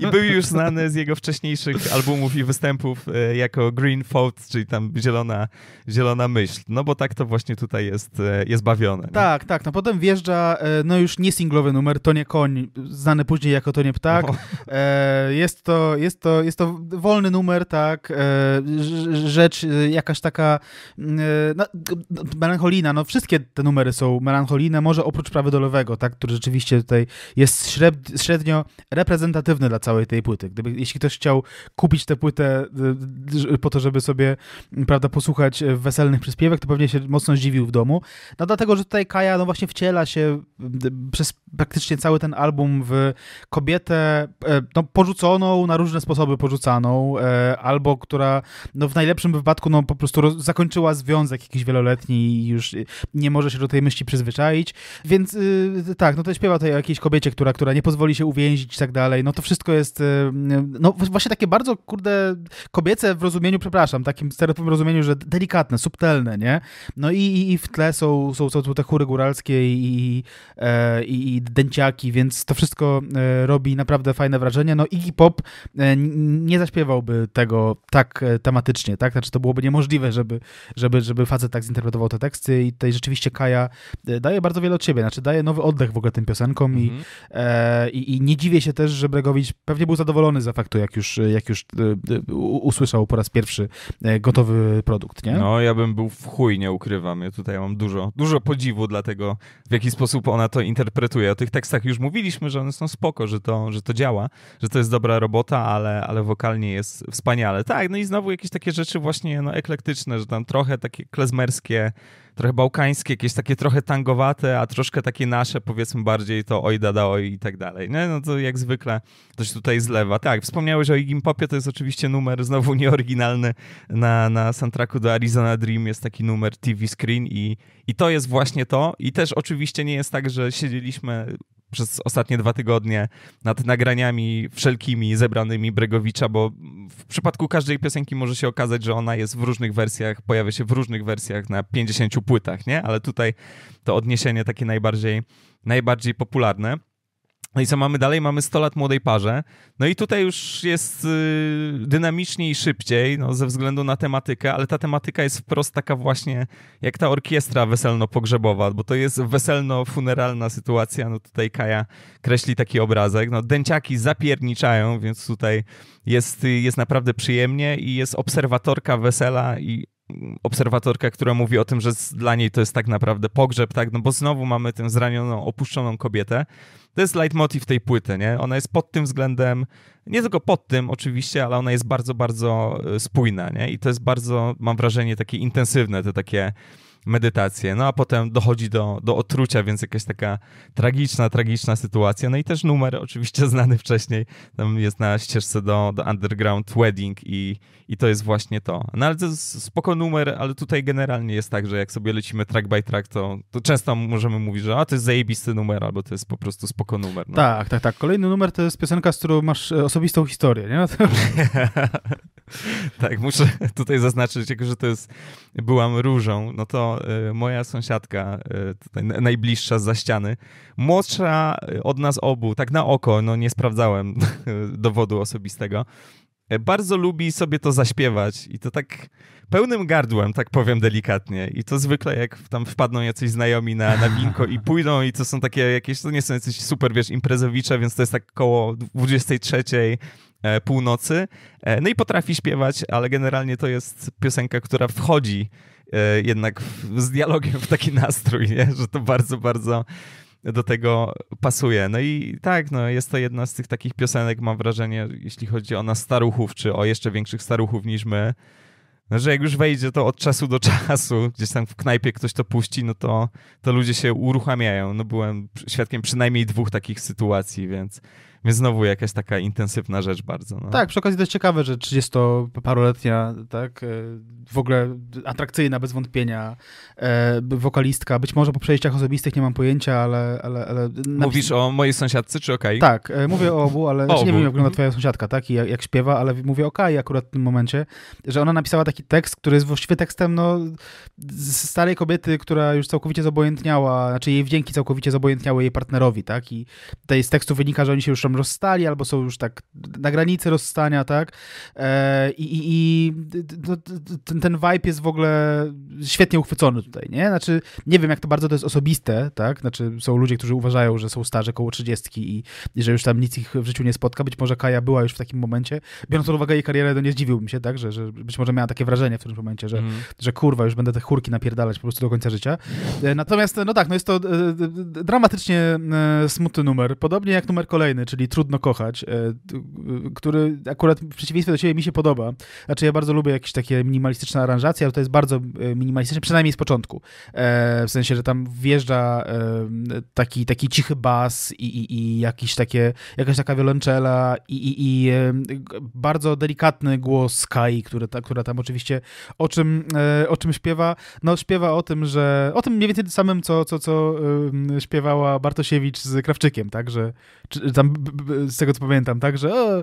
I był już znany z jego wcześniejszych albumów i występów e, jako Green Thought, czyli tam zielona, zielona myśl. No bo tak to właśnie tutaj jest, e, jest bawione. Nie? Tak, tak. No potem wjeżdża, e, no już nie singlowy numer, To nie koń, znany później jako To nie ptak. Jest to, jest, to, jest to wolny numer, tak. Rzecz jakaś taka mm, no, melancholina. No wszystkie te numery są melancholina Kolinę, może oprócz prawy dolowego, tak, który rzeczywiście tutaj jest średnio reprezentatywny dla całej tej płyty. Gdyby, jeśli ktoś chciał kupić tę płytę y, y, po to, żeby sobie mm, prawda, posłuchać e, weselnych przyspiewek, to pewnie się mocno zdziwił w domu. No dlatego, że tutaj Kaja no właśnie wciela się przez praktycznie cały ten album w kobietę e, no, porzuconą, na różne sposoby porzucaną, e, albo która no, w najlepszym wypadku no, po prostu zakończyła związek jakiś wieloletni i już y, nie może się do tej myśli przyzwyczaić, więc y, y, tak, no to śpiewa tutaj o jakiejś kobiecie, która, która nie pozwoli się uwięzić i tak dalej, no to wszystko jest, y, no właśnie takie bardzo, kurde, kobiece w rozumieniu, przepraszam, takim stereotypowym rozumieniu, że delikatne, subtelne, nie? No i, i w tle są, są, są te chóry góralskie i, i, e, i dęciaki, więc to wszystko e, robi naprawdę fajne wrażenie, no Iggy Pop e, nie zaśpiewałby tego tak tematycznie, tak? Znaczy to byłoby niemożliwe, żeby, żeby, żeby facet tak zinterpretował te teksty i tutaj rzeczywiście Kaja daje daje bardzo wiele od siebie, znaczy daje nowy oddech w ogóle tym piosenkom mm-hmm. i, mhm. e, i, i, nie dziwię się też, że Bregowicz pewnie był zadowolony za efektu, jak już, jak już e, usłyszał po raz pierwszy e, gotowy produkt, nie? No, ja bym był w chuj, nie ukrywam. Ja tutaj mam dużo, dużo podziwu dla tego, w jaki sposób ona to interpretuje. O tych tekstach już mówiliśmy, że one są spoko, że to, że to działa, że to jest dobra robota, ale, ale wokalnie jest wspaniale. Tak, no i znowu jakieś takie rzeczy właśnie no, eklektyczne, że tam trochę takie klezmerskie trochę bałkańskie, jakieś takie trochę tangowate, a troszkę takie nasze, powiedzmy bardziej to oj dada oj i tak dalej. Nie? No to jak zwykle coś tutaj zlewa. Tak, wspomniałeś o Iggy Popie, to jest oczywiście numer znowu nieoryginalny na, na soundtracku do Arizona Dream, jest taki numer TV Screen i, i to jest właśnie to i też oczywiście nie jest tak, że siedzieliśmy przez ostatnie dwa tygodnie nad nagraniami wszelkimi zebranymi Bregowicza, bo w przypadku każdej piosenki może się okazać, że ona jest w różnych wersjach, pojawia się w różnych wersjach na 50 płytach, nie? Ale tutaj to odniesienie takie najbardziej, najbardziej popularne. No i co mamy dalej? Mamy 100 lat młodej parze. No i tutaj już jest y, dynamiczniej i szybciej, no, ze względu na tematykę, ale ta tematyka jest wprost taka właśnie jak ta orkiestra weselno-pogrzebowa, bo to jest weselno-funeralna sytuacja. No tutaj Kaja kreśli taki obrazek. No dęciaki zapierniczają, więc tutaj jest, jest naprawdę przyjemnie i jest obserwatorka wesela i obserwatorka, która mówi o tym, że dla niej to jest tak naprawdę pogrzeb, tak, no bo znowu mamy tę zranioną, opuszczoną kobietę. To jest leitmotiv tej płyty, nie? Ona jest pod tym względem, nie tylko pod tym oczywiście, ale ona jest bardzo, bardzo y, spójna, nie? I to jest bardzo, mam wrażenie, takie intensywne, te takie medytację. No a potem dochodzi do, do otrucia, więc jakaś taka tragiczna, tragiczna sytuacja. No i też numer oczywiście znany wcześniej, tam jest na ścieżce do, do Underground Wedding i, i to jest właśnie to. No ale to jest spoko numer, ale tutaj generalnie jest tak, że jak sobie lecimy track by track, to, to często możemy mówić, że a to jest zajebisty numer, albo to jest po prostu spoko numer. No. Tak, tak, tak. Kolejny numer to jest piosenka, z którą masz e, osobistą historię, nie? tak, muszę tutaj zaznaczyć, jako że to jest, byłam różą, no to y, moja sąsiadka, y, tutaj najbliższa za ściany, młodsza od nas obu, tak na oko, no nie sprawdzałem dowodu osobistego, y, bardzo lubi sobie to zaśpiewać i to tak pełnym gardłem, tak powiem delikatnie. I to zwykle jak tam wpadną jacyś znajomi na, na winko i pójdą i to są takie jakieś, to nie są jacyś super, wiesz, imprezowicze, więc to jest tak koło 23, E, północy. E, no i potrafi śpiewać, ale generalnie to jest piosenka, która wchodzi e, jednak w, z dialogiem w taki nastrój, nie? że to bardzo, bardzo do tego pasuje. No i tak, no jest to jedna z tych takich piosenek, mam wrażenie, jeśli chodzi o nas staruchów, czy o jeszcze większych staruchów niż my, no, że jak już wejdzie to od czasu do czasu, gdzieś tam w knajpie ktoś to puści, no to, to ludzie się uruchamiają. No byłem świadkiem przynajmniej dwóch takich sytuacji, więc więc znowu jakaś taka intensywna rzecz bardzo. No. Tak, przy okazji dość ciekawe, że 30-paroletnia, tak, e, w ogóle atrakcyjna bez wątpienia e, wokalistka, być może po przejściach osobistych, nie mam pojęcia, ale... ale, ale napis... Mówisz o mojej sąsiadce czy o Kai? Tak, e, mówię o obu, ale o znaczy obu. nie wiem jak wygląda mhm. twoja sąsiadka, tak, i jak, jak śpiewa, ale mówię o Kai akurat w tym momencie, że ona napisała taki tekst, który jest właściwie tekstem, no, starej kobiety, która już całkowicie zobojętniała, znaczy jej wdzięki całkowicie zobojętniały jej partnerowi, tak, i tutaj z tekstu wynika, że oni się już przepraszam, rozstali albo są już tak na granicy rozstania, tak? E, I, i, ten, ten vibe jest w ogóle świetnie uchwycony tutaj, nie? Znaczy, nie wiem, jak to bardzo to jest osobiste, tak? Znaczy, są ludzie, którzy uważają, że są starzy około 30 i, i że już tam nic ich w życiu nie spotka. Być może Kaja była już w takim momencie. Biorąc pod uwagę jej karierę, to no nie zdziwiłbym się, tak? Że, że być może miała takie wrażenie w tym momencie, że, mm. że kurwa, już będę te chórki napierdalać po prostu do końca życia. E, natomiast, no tak, no jest to e, dramatycznie smutny numer. Podobnie jak numer kolejny, czyli czyli Trudno Kochać, e, który akurat w przeciwieństwie do ciebie mi się podoba. Znaczy ja bardzo lubię jakieś takie minimalistyczne aranżacje, ale to jest bardzo e, minimalistyczne, przynajmniej z początku. E, w sensie, że tam wjeżdża taki, taki cichy bas i, i, i jakiś takie, jakaś taka wiolonczela i, i, i bardzo delikatny głos Sky, który ta, która tam oczywiście o czym, o czym śpiewa? No śpiewa o tym, że o tym mniej więcej tym samym, co, co, co śpiewała Bartosiewicz z Krawczykiem, tak, że tam z tego co pamiętam, tak, że o,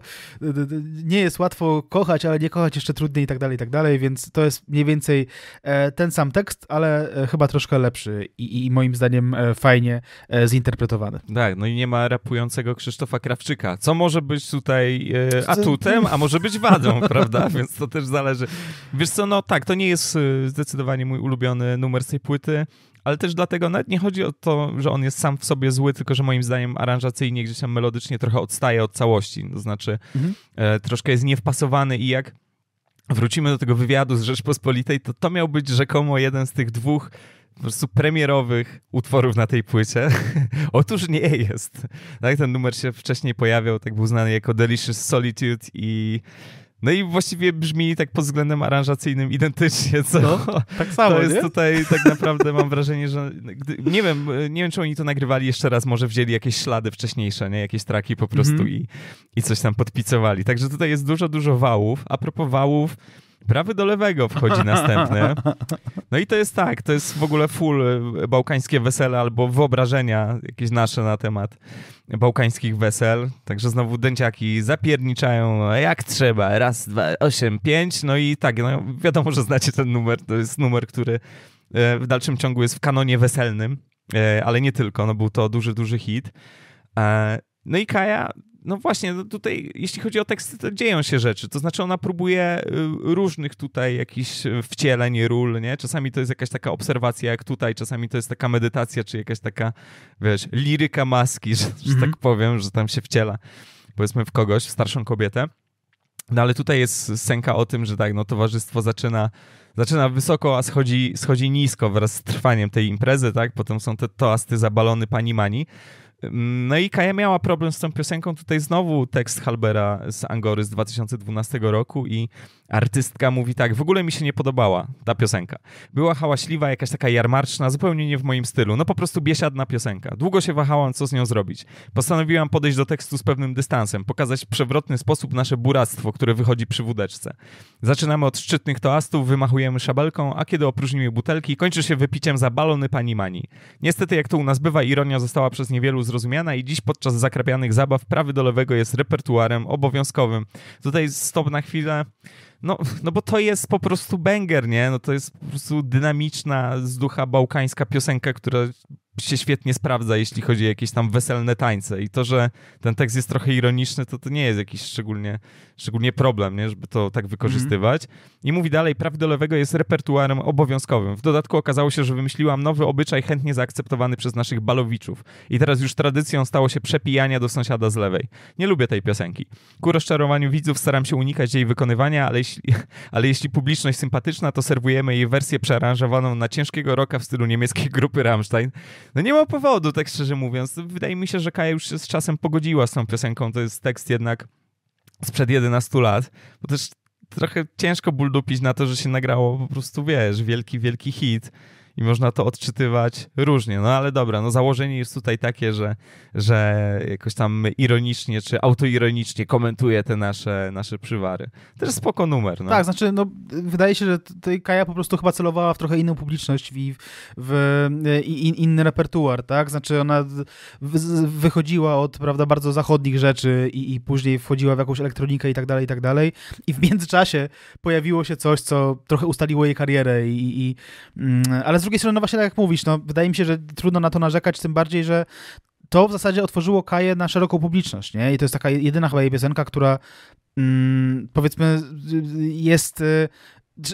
nie jest łatwo kochać, ale nie kochać jeszcze trudniej i tak dalej, i tak dalej, więc to jest mniej więcej e, ten sam tekst, ale e, chyba troszkę lepszy i, i moim zdaniem e, fajnie zinterpretowany. Tak, no i nie ma rapującego Krzysztofa Krawczyka, co może być tutaj atutem, a może być wadą, prawda, więc to też zależy. Wiesz co, no tak, to nie jest zdecydowanie mój ulubiony numer z tej płyty, ale też dlatego nawet nie chodzi o to, że on jest sam w sobie zły, tylko że moim zdaniem aranżacyjnie gdzieś tam melodycznie trochę odstaje od całości, to znaczy mhm. e, troszkę jest niewpasowany i jak wrócimy do tego wywiadu z Rzeczpospolitej, to to miał być rzekomo jeden z tych dwóch po prostu premierowych utworów na tej płycie. Otóż nie jest. Tak, ten numer się wcześniej pojawiał, tak był znany jako Delicious Solitude i no i właściwie brzmi tak pod względem aranżacyjnym identycznie, co no, tak samo, to jest nie? tutaj tak naprawdę mam wrażenie, że gdy, nie wiem, nie wiem czy oni to nagrywali jeszcze raz, może wzięli jakieś ślady wcześniejsze, nie? jakieś traki po prostu mm -hmm. i, i coś tam podpicowali. Także tutaj jest dużo, dużo wałów. A propos wałów, prawy do lewego wchodzi następny. No i to jest tak, to jest w ogóle full e, bałkańskie wesele albo wyobrażenia jakieś nasze na temat bałkańskich wesel. Także znowu dęciaki zapierniczają no jak trzeba, raz, dwa, osiem, pięć. No i tak, no wiadomo, że znacie ten numer, to jest numer, który e, w dalszym ciągu jest w kanonie weselnym, e, ale nie tylko, no był to duży, duży hit. No i Kaja no właśnie, no tutaj jeśli chodzi o teksty, to dzieją się rzeczy. To znaczy ona próbuje y, różnych tutaj jakichś y, wcieleń, ról, nie? Czasami to jest jakaś taka obserwacja jak tutaj, czasami to jest taka medytacja, czy jakaś taka, wiesz, liryka maski, że, że mhm. tak powiem, że tam się wciela powiedzmy w kogoś, w starszą kobietę. No ale tutaj jest senka o tym, że tak, no towarzystwo zaczyna, zaczyna wysoko, a schodzi, schodzi nisko wraz z trwaniem tej imprezy, tak? Potem są te toasty za balony pani Mani. No i Kaja miała problem z tą piosenką. Tutaj znowu tekst Halbera z Angory z 2012 roku i artystka mówi tak, w ogóle mi się nie podobała ta piosenka. Była hałaśliwa, jakaś taka jarmarczna, zupełnie nie w moim stylu. No po prostu biesiadna piosenka. Długo się wahałam, co z nią zrobić. Postanowiłam podejść do tekstu z pewnym dystansem, pokazać w przewrotny sposób nasze buractwo, które wychodzi przy wódeczce. Zaczynamy od szczytnych toastów, wymachujemy szabelką, a kiedy opróżnimy butelki, kończy się wypiciem za balony pani Mani. Niestety, jak to u nas bywa, ironia została przez niewielu zrozumiana i dziś podczas zakrapianych zabaw prawy do lewego jest repertuarem obowiązkowym. Tutaj stop na chwilę. No, no bo to jest po prostu banger, nie? No to jest po prostu dynamiczna z ducha bałkańska piosenka, która się świetnie sprawdza, jeśli chodzi o jakieś tam weselne tańce. I to, że ten tekst jest trochę ironiczny, to, to nie jest jakiś szczególnie, szczególnie problem, nie? żeby to tak wykorzystywać. Mm -hmm. I mówi dalej, praw do lewego jest repertuarem obowiązkowym. W dodatku okazało się, że wymyśliłam nowy obyczaj chętnie zaakceptowany przez naszych balowiczów. I teraz już tradycją stało się przepijania do sąsiada z lewej. Nie lubię tej piosenki. Ku rozczarowaniu widzów staram się unikać jej wykonywania, ale jeśli jeśli, ale jeśli publiczność sympatyczna, to serwujemy jej wersję przearanżowaną na ciężkiego roka w stylu niemieckiej grupy Rammstein. No nie ma powodu, tak szczerze mówiąc. Wydaje mi się, że Kaja już się z czasem pogodziła z tą piosenką. To jest tekst jednak sprzed 11 lat, bo też trochę ciężko buldupić na to, że się nagrało po prostu, wiesz, wielki, wielki hit i można to odczytywać różnie. No ale dobra, no założenie jest tutaj takie, że, że jakoś tam ironicznie czy autoironicznie komentuje te nasze, nasze przywary. Też spoko numer. No. Tak, znaczy no, wydaje się, że tutaj Kaja po prostu chyba celowała w trochę inną publiczność i w, in, inny repertuar, tak? Znaczy ona wychodziła od prawda, bardzo zachodnich rzeczy i, i później wchodziła w jakąś elektronikę i tak dalej, i tak dalej. I w międzyczasie pojawiło się coś, co trochę ustaliło jej karierę i, i mm, ale drugiej strony, no właśnie tak jak mówisz, no, wydaje mi się, że trudno na to narzekać, tym bardziej, że to w zasadzie otworzyło Kaję na szeroką publiczność, nie? I to jest taka jedyna chyba jej piosenka, która mm, powiedzmy jest y,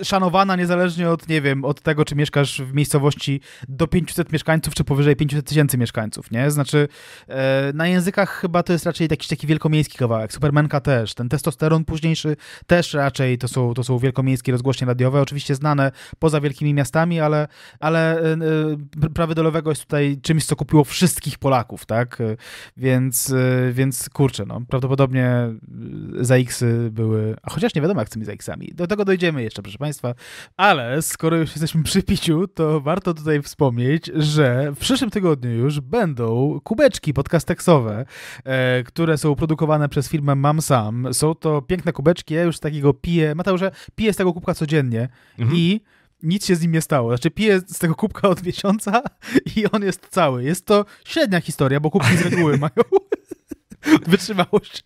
szanowana niezależnie od, nie wiem, od tego, czy mieszkasz w miejscowości do 500 mieszkańców, czy powyżej 500 tysięcy mieszkańców, nie? Znaczy, e, na językach chyba to jest raczej jakiś taki wielkomiejski kawałek. Supermanka też, ten testosteron późniejszy też raczej to są, to są wielkomiejskie rozgłośnie radiowe, oczywiście znane poza wielkimi miastami, ale, ale e, e, prawy dolowego jest tutaj czymś, co kupiło wszystkich Polaków, tak? Więc, więc kurczę, no, prawdopodobnie za y były, a chociaż nie wiadomo jak z tymi ZX-ami. Do tego dojdziemy jeszcze, proszę Państwa. Ale skoro już jesteśmy przy piciu, to warto tutaj wspomnieć, że w przyszłym tygodniu już będą kubeczki podcasteksowe, e, które są produkowane przez firmę Mam Sam. Są to piękne kubeczki, ja już takiego piję, że piję z tego kubka codziennie mhm. i nic się z nim nie stało. Znaczy, piję z tego kubka od miesiąca i on jest cały. Jest to średnia historia, bo kubki z reguły mają wytrzymałość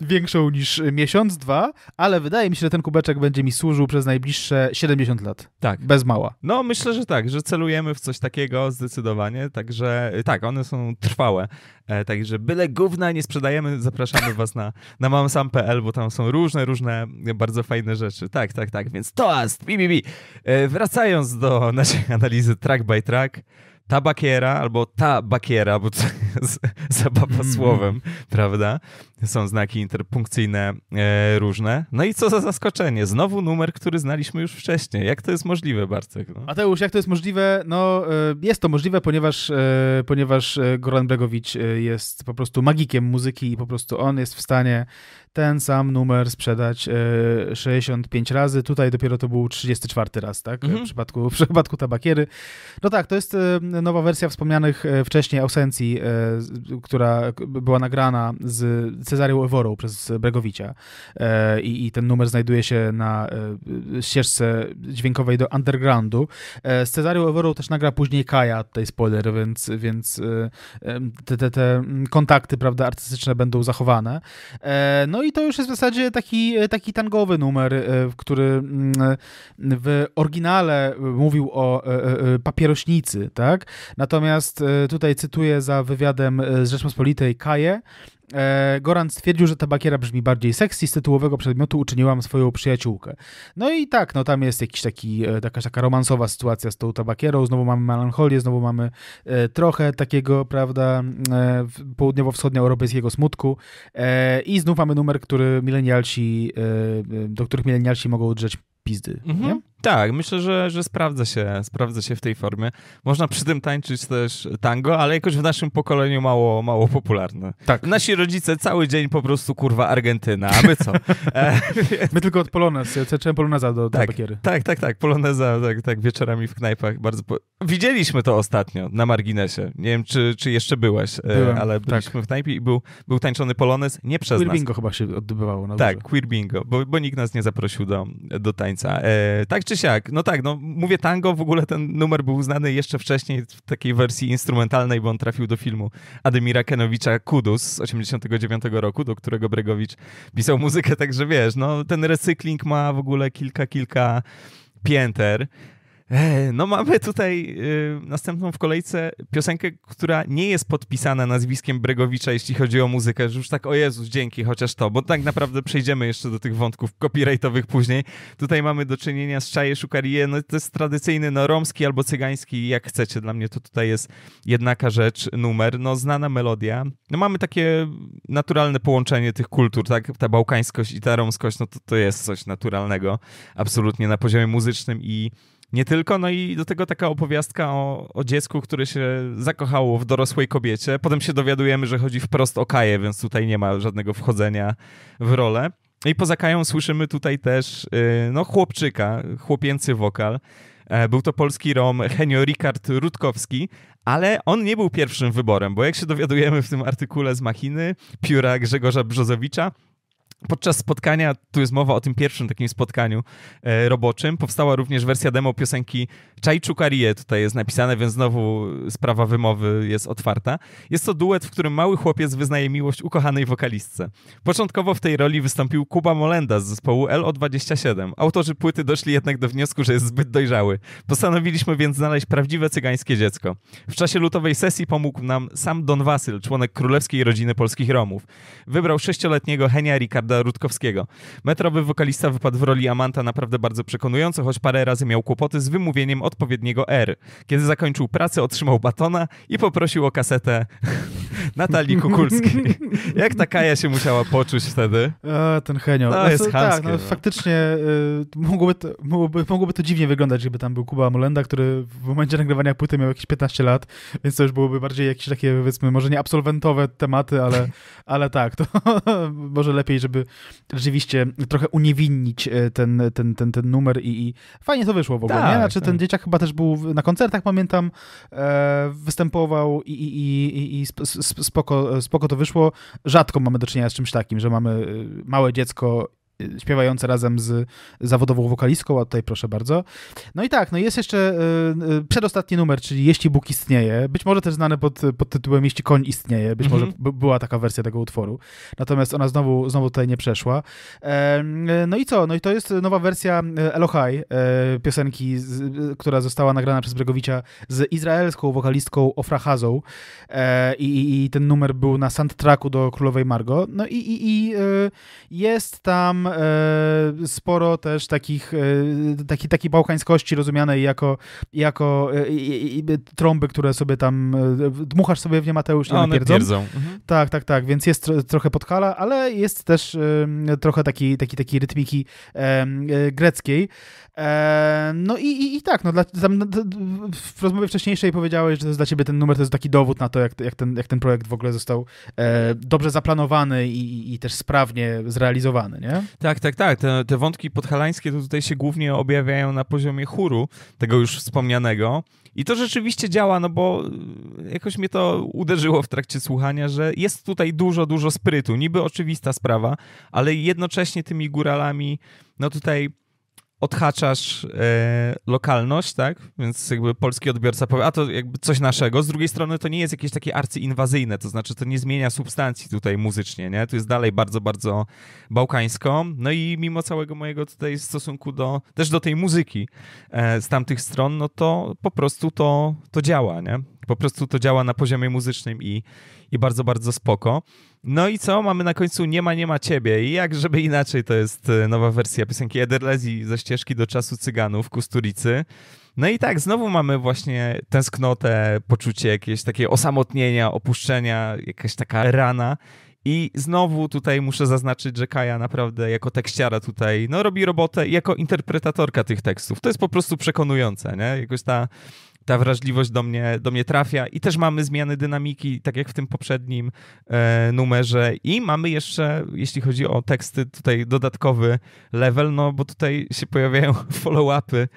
większą niż miesiąc, dwa, ale wydaje mi się, że ten kubeczek będzie mi służył przez najbliższe 70 lat. Tak. Bez mała. No, myślę, że tak, że celujemy w coś takiego zdecydowanie, także y, tak, one są trwałe. E, także byle gówna nie sprzedajemy, zapraszamy was na, na mamsam.pl, bo tam są różne, różne bardzo fajne rzeczy. Tak, tak, tak, więc toast, bibibi. Bi. E, wracając do naszej analizy track by track, ta bakiera albo ta bakiera, bo to jest zabawa mm. słowem, prawda? są znaki interpunkcyjne e, różne. No i co za zaskoczenie, znowu numer, który znaliśmy już wcześniej. Jak to jest możliwe, Bartek? No? Mateusz, jak to jest możliwe? No, e, jest to możliwe, ponieważ, e, ponieważ e, Goran Bregowicz jest po prostu magikiem muzyki i po prostu on jest w stanie ten sam numer sprzedać 65 razy. Tutaj dopiero to był 34 raz, tak? W, mhm. przypadku, w przypadku tabakiery. No tak, to jest nowa wersja wspomnianych wcześniej ausencji, która była nagrana z Cezarią Eworą przez Bregowicia e, i, i ten numer znajduje się na e, ścieżce dźwiękowej do undergroundu. E, z Cezarią Eworą też nagra później Kaja, tutaj spoiler, więc, więc te, te, te kontakty prawda, artystyczne będą zachowane. No i to już jest w zasadzie taki, taki tangowy numer, który mm, w oryginale mówił o papierośnicy, tak? Natomiast tutaj cytuję za wywiadem z Rzeczpospolitej Kaję, E, Goran stwierdził, że tabakiera brzmi bardziej sexy, z tytułowego przedmiotu uczyniłam swoją przyjaciółkę. No i tak, no tam jest jakiś taki, jakaś e, taka romansowa sytuacja z tą tabakierą, znowu mamy melancholię, znowu mamy e, trochę takiego, prawda, e, południowo-wschodnioeuropejskiego smutku e, i znów mamy numer, który milenialsi, e, e, do których milenialsi mogą drzeć pizdy, mhm. nie? Tak, myślę, że, że sprawdza, się, sprawdza się w tej formie. Można przy tym tańczyć też tango, ale jakoś w naszym pokoleniu mało, mało popularne. Tak. Nasi rodzice cały dzień po prostu kurwa Argentyna, a my co? E, my tylko od Polonez, ja Poloneza do, do tak, Tak, tak, tak, Poloneza, tak, tak, wieczorami w knajpach bardzo... Po... Widzieliśmy to ostatnio na marginesie. Nie wiem, czy, czy jeszcze byłeś, e, Byłem, ale tak. byliśmy tak. w knajpie i był, był tańczony Polonez nie przez queer nas. Queer bingo chyba się odbywało na Tak, queer bingo, bo, bo nikt nas nie zaprosił do, do tańca. E, tak czy siak, no tak, no mówię tango, w ogóle ten numer był znany jeszcze wcześniej w takiej wersji instrumentalnej, bo on trafił do filmu Ademira Kenowicza Kudus z 89 roku, do którego Bregowicz pisał muzykę, także wiesz, no ten recykling ma w ogóle kilka, kilka pięter. E, no mamy tutaj y, następną w kolejce piosenkę, która nie jest podpisana nazwiskiem Bregowicza, jeśli chodzi o muzykę, że już tak o Jezus, dzięki, chociaż to, bo tak naprawdę przejdziemy jeszcze do tych wątków copyrightowych później. Tutaj mamy do czynienia z Czaje Szukarije, no to jest tradycyjny, no romski albo cygański, jak chcecie, dla mnie to tutaj jest jednaka rzecz, numer, no znana melodia. No mamy takie naturalne połączenie tych kultur, tak, ta bałkańskość i ta romskość, no to, to jest coś naturalnego, absolutnie na poziomie muzycznym i nie tylko, no i do tego taka opowiastka o, o dziecku, które się zakochało w dorosłej kobiecie. Potem się dowiadujemy, że chodzi wprost o Kaję, więc tutaj nie ma żadnego wchodzenia w rolę. No I poza Kają słyszymy tutaj też y, no, chłopczyka, chłopięcy wokal. E, był to polski rom Henio Rikard Rutkowski, ale on nie był pierwszym wyborem, bo jak się dowiadujemy w tym artykule z Machiny, pióra Grzegorza Brzozowicza, Podczas spotkania, tu jest mowa o tym pierwszym takim spotkaniu e, roboczym, powstała również wersja demo piosenki Czajczukarie, tutaj jest napisane, więc znowu sprawa wymowy jest otwarta. Jest to duet, w którym mały chłopiec wyznaje miłość ukochanej wokalistce. Początkowo w tej roli wystąpił Kuba Molenda z zespołu LO27. Autorzy płyty doszli jednak do wniosku, że jest zbyt dojrzały. Postanowiliśmy więc znaleźć prawdziwe cygańskie dziecko. W czasie lutowej sesji pomógł nam sam Don Wasyl, członek królewskiej rodziny polskich Romów. Wybrał sześcioletniego Henia Ricarda Rutkowskiego. Metrowy wokalista wypadł w roli Amanta naprawdę bardzo przekonująco, choć parę razy miał kłopoty z wymówieniem odpowiedniego R. Kiedy zakończył pracę, otrzymał batona i poprosił o kasetę Natalii Kukulskiej. Jak ta Kaja się musiała poczuć wtedy? A, ten henio. To no, no, jest chamskie, tak, no, no. faktycznie y, mogłoby, to, mogłoby, mogłoby to dziwnie wyglądać, gdyby tam był Kuba Molenda, który w momencie nagrywania płyty miał jakieś 15 lat, więc to już byłoby bardziej jakieś takie, powiedzmy, może nie absolwentowe tematy, ale, ale tak, to może lepiej, żeby żeby rzeczywiście trochę uniewinnić e, ten, ten, ten, ten numer i, i fajnie to wyszło w ogóle, tak, nie? Znaczy tak. ten dzieciak chyba też był na koncertach, pamiętam, e, występował i, i, i, i spoko, spoko to wyszło. Rzadko mamy do czynienia z czymś takim, że mamy e, małe dziecko śpiewające razem z zawodową wokalistką, a tutaj proszę bardzo. No i tak, no jest jeszcze e, e, przedostatni numer, czyli Jeśli Bóg istnieje, być może też znany pod, pod tytułem Jeśli koń istnieje, być mm -hmm. może mhm. była taka wersja tego utworu, natomiast ona znowu, znowu tutaj nie przeszła. E, no i co? No i to jest nowa wersja Elohai, piosenki, która została nagrana przez Bregowicza z izraelską wokalistką Ofra Hazą I, i, ten numer był na soundtracku do Królowej Margo. No i, i, i jest tam E, sporo też takich, e, taki, takiej bałkańskości rozumianej jako, jako e, trąby, które sobie tam dmuchasz sobie w nie Mateusz, nie pierdzą. Mhm. Tak, tak, tak, więc jest tro, trochę podkala, ale jest też trochę takiej taki, taki rytmiki greckiej. No i, i, i tak, no dla, tam, w rozmowie wcześniejszej powiedziałeś, że to jest dla ciebie ten numer to jest taki dowód na to, jak, jak, ten, jak ten projekt w ogóle został dobrze zaplanowany i, i też sprawnie zrealizowany, nie? Tak, tak, tak. Te, te wątki podhalańskie to tutaj się głównie objawiają na poziomie chóru, tego już wspomnianego. I to rzeczywiście działa, no bo y, jakoś mnie to uderzyło w trakcie słuchania, że jest tutaj dużo, dużo sprytu. Niby oczywista sprawa, ale jednocześnie tymi góralami, no tutaj odhaczasz e, lokalność, tak? Więc jakby polski odbiorca powie, a to jakby coś naszego. Z drugiej strony to nie jest jakieś takie arcyinwazyjne, to znaczy to nie zmienia substancji tutaj muzycznie, nie? To jest dalej bardzo, bardzo bałkańsko. No i mimo całego mojego tutaj stosunku do, też do tej muzyki e, z tamtych stron, no to po prostu to, to działa, nie? Po prostu to działa na poziomie muzycznym i, i bardzo, bardzo spoko. No i co? Mamy na końcu Nie ma, nie ma ciebie. I jak żeby inaczej, to jest e, nowa wersja piosenki Ederlezi ze ścieżki do czasu cyganów, Kusturicy. No i tak, znowu mamy właśnie tęsknotę, poczucie jakieś takie osamotnienia, opuszczenia, jakaś taka rana. I znowu tutaj muszę zaznaczyć, że Kaja naprawdę jako tekściara tutaj no, robi robotę jako interpretatorka tych tekstów. To jest po prostu przekonujące, nie? Jakoś ta ta wrażliwość do mnie, do mnie trafia i też mamy zmiany dynamiki, tak jak w tym poprzednim e, numerze i mamy jeszcze, jeśli chodzi o teksty, tutaj dodatkowy level, no bo tutaj się pojawiają follow-upy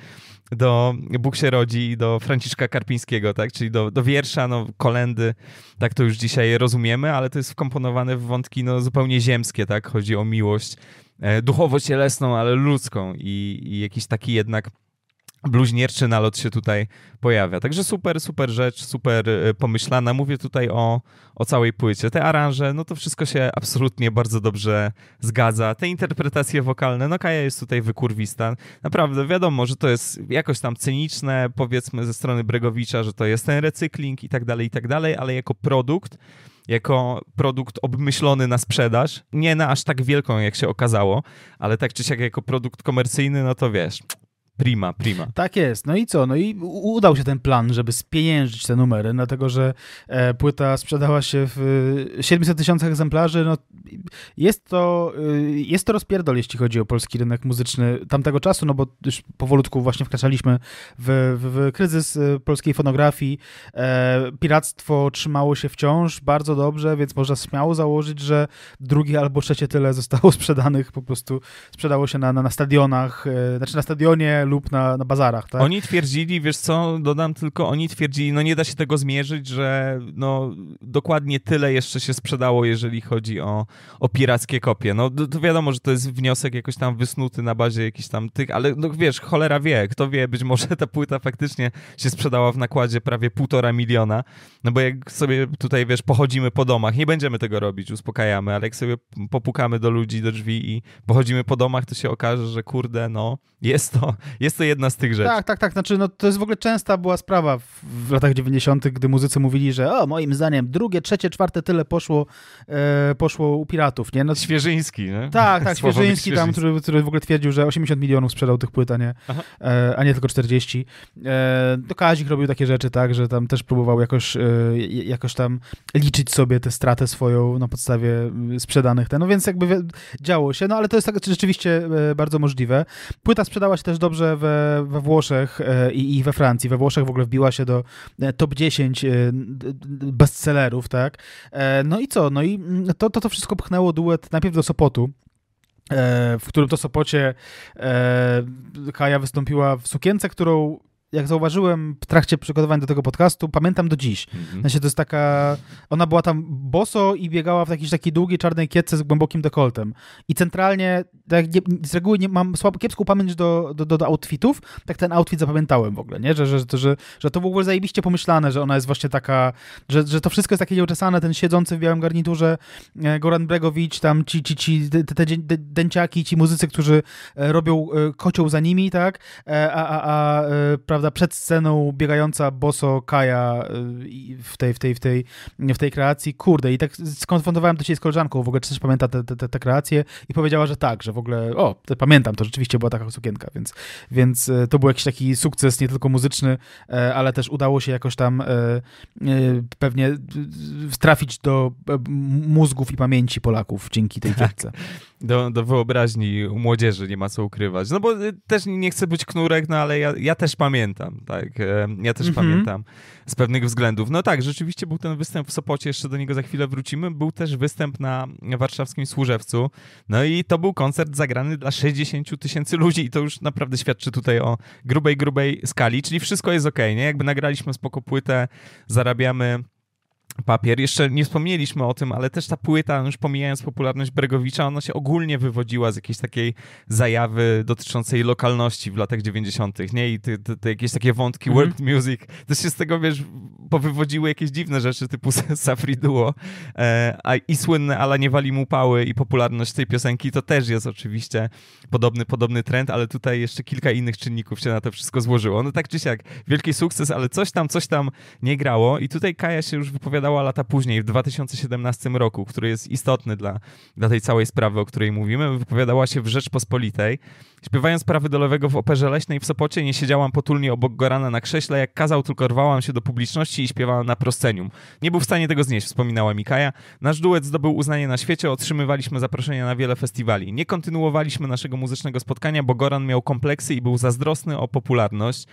do Bóg się rodzi do Franciszka Karpińskiego, tak? Czyli do, do wiersza, no kolendy, tak to już dzisiaj rozumiemy, ale to jest wkomponowane w wątki no, zupełnie ziemskie, tak? Chodzi o miłość e, duchowo-cielesną, ale ludzką i, i jakiś taki jednak bluźnierczy nalot się tutaj pojawia. Także super, super rzecz, super y, pomyślana. Mówię tutaj o, o całej płycie. Te aranże, no to wszystko się absolutnie bardzo dobrze zgadza. Te interpretacje wokalne, no Kaja jest tutaj wykurwista. Naprawdę, wiadomo, że to jest jakoś tam cyniczne, powiedzmy ze strony Bregowicza, że to jest ten recykling i tak dalej, i tak dalej, ale jako produkt, jako produkt obmyślony na sprzedaż, nie na aż tak wielką, jak się okazało, ale tak czy siak jako produkt komercyjny, no to wiesz, Prima, prima. Tak jest. No i co? No i udał się ten plan, żeby spieniężyć te numery, dlatego że e, płyta sprzedała się w 700 e, tysiącach egzemplarzy. No, jest, to, e, jest to rozpierdol, jeśli chodzi o polski rynek muzyczny tamtego czasu, no bo już powolutku właśnie wkraczaliśmy w, w, w kryzys polskiej fonografii. Piractwo trzymało się wciąż bardzo dobrze, więc można śmiało założyć, że drugie albo trzecie tyle zostało sprzedanych, po prostu sprzedało się na, na, na stadionach, znaczy na stadionie lub na, na bazarach, tak? Oni twierdzili, wiesz co, dodam tylko, oni twierdzili, no nie da się tego zmierzyć, że no dokładnie tyle jeszcze się sprzedało, jeżeli chodzi o, o pirackie kopie. No to wiadomo, że to jest wniosek jakoś tam wysnuty na bazie jakichś tam tych, ale no wiesz, cholera wie, kto wie, być może ta płyta faktycznie się sprzedała w nakładzie prawie półtora miliona, no bo jak sobie tutaj, wiesz, pochodzimy po domach, nie będziemy tego robić, uspokajamy, ale jak sobie popukamy do ludzi, do drzwi i pochodzimy po domach, to się okaże, że kurde, no, jest to, jest to jedna z tych rzeczy. Tak, tak, tak. Znaczy, no, to jest w ogóle częsta była sprawa w, w latach 90., gdy muzycy mówili, że o, moim zdaniem drugie, trzecie, czwarte tyle poszło, e, poszło u piratów, nie? No, Świeżyński, nie? Tak, tak, Świeżyński tam, który, który w ogóle twierdził, że 80 milionów sprzedał tych płyt, a nie, e, a nie tylko 40. E, to no, Kazik robił takie rzeczy, tak, że tam też próbował jakoś, e, jakoś tam liczyć sobie tę stratę swoją na podstawie mm, sprzedanych ten. No więc jakby działo się, no ale to jest tak rzeczywiście e, bardzo możliwe. Płyta sprzedała się też dobrze że we, we Włoszech e, i, i we Francji. We Włoszech w ogóle wbiła się do e, top 10 e, bestsellerów, tak? No i co? No i mm, to, to, to wszystko pchnęło duet najpierw do Sopotu, w którym to Sopocie Kaja wystąpiła w sukience, którą jak zauważyłem w trakcie przygotowań do tego podcastu, pamiętam do dziś. Mhm. Znaczy, to jest taka. Ona była tam boso i biegała w jakiejś takiej długiej czarnej kietce z głębokim dekoltem. I centralnie, tak nie, z reguły nie mam słabo, kiepską pamięć do, do, do, outfitów, tak ten outfit zapamiętałem w ogóle, nie? Że, że, że, że to w ogóle zajebiście pomyślane, że ona jest właśnie taka, że, że to wszystko jest takie nieoczesane. ten siedzący w białym garniturze e, Goran Bregowicz, tam ci, ci, ci te, te dęciaki, ci muzycy, którzy e, robią e, kocioł za nimi, tak? A, a, a, a prawda, przed sceną biegająca boso Kaja y, w tej, w tej, w tej, w tej kreacji. Kurde, i tak skonfrontowałem to dzisiaj z koleżanką w ogóle, czy też pamięta tę te, te, te kreację i powiedziała, że tak, że w ogóle, o, pamiętam, to rzeczywiście była taka sukienka, więc, więc y, to był jakiś taki sukces, nie tylko muzyczny, y, ale też udało się jakoś tam pewnie trafić do mózgów i pamięci Polaków dzięki tej tak do, do wyobraźni młodzieży, nie ma co ukrywać. No bo y, też nie chcę być knurek, no ale ja, ja też pamiętam, tak, e, ja też mhm. pamiętam z pewnych względów. No tak, rzeczywiście był ten występ w Sopocie, jeszcze do niego za chwilę wrócimy, był też występ na warszawskim Służewcu, no i to był koncert zagrany dla 60 tysięcy ludzi i to już naprawdę świadczy tutaj o grubej, grubej skali, czyli wszystko jest ok, nie? Jakby nagraliśmy spoko płytę, zarabiamy papier. Jeszcze nie wspomnieliśmy o tym, ale też ta płyta, już pomijając popularność Bregowicza, ona się ogólnie wywodziła z jakiejś takiej zajawy dotyczącej lokalności w latach 90., nie? I te, te, te jakieś takie wątki mhm. world music, też się z tego, wiesz, powywodziły jakieś dziwne rzeczy typu Safri Duo e, a, i słynne Ala nie wali mu pały i popularność tej piosenki, to też jest oczywiście podobny, podobny trend, ale tutaj jeszcze kilka innych czynników się na to wszystko złożyło. No tak czy siak, wielki sukces, ale coś tam, coś tam nie grało i tutaj Kaja się już wypowiadała wyglądała lata później, w 2017 roku, który jest istotny dla, dla tej całej sprawy, o której mówimy, wypowiadała się w Rzeczpospolitej. Śpiewając prawy dolewego w Operze Leśnej w Sopocie, nie siedziałam potulnie obok Gorana na krześle, jak kazał, tylko rwałam się do publiczności i śpiewałam na proscenium. Nie był w stanie tego znieść, wspominała Mikaja. Nasz duet zdobył uznanie na świecie, otrzymywaliśmy zaproszenia na wiele festiwali. Nie kontynuowaliśmy naszego muzycznego spotkania, bo Goran miał kompleksy i był zazdrosny o popularność.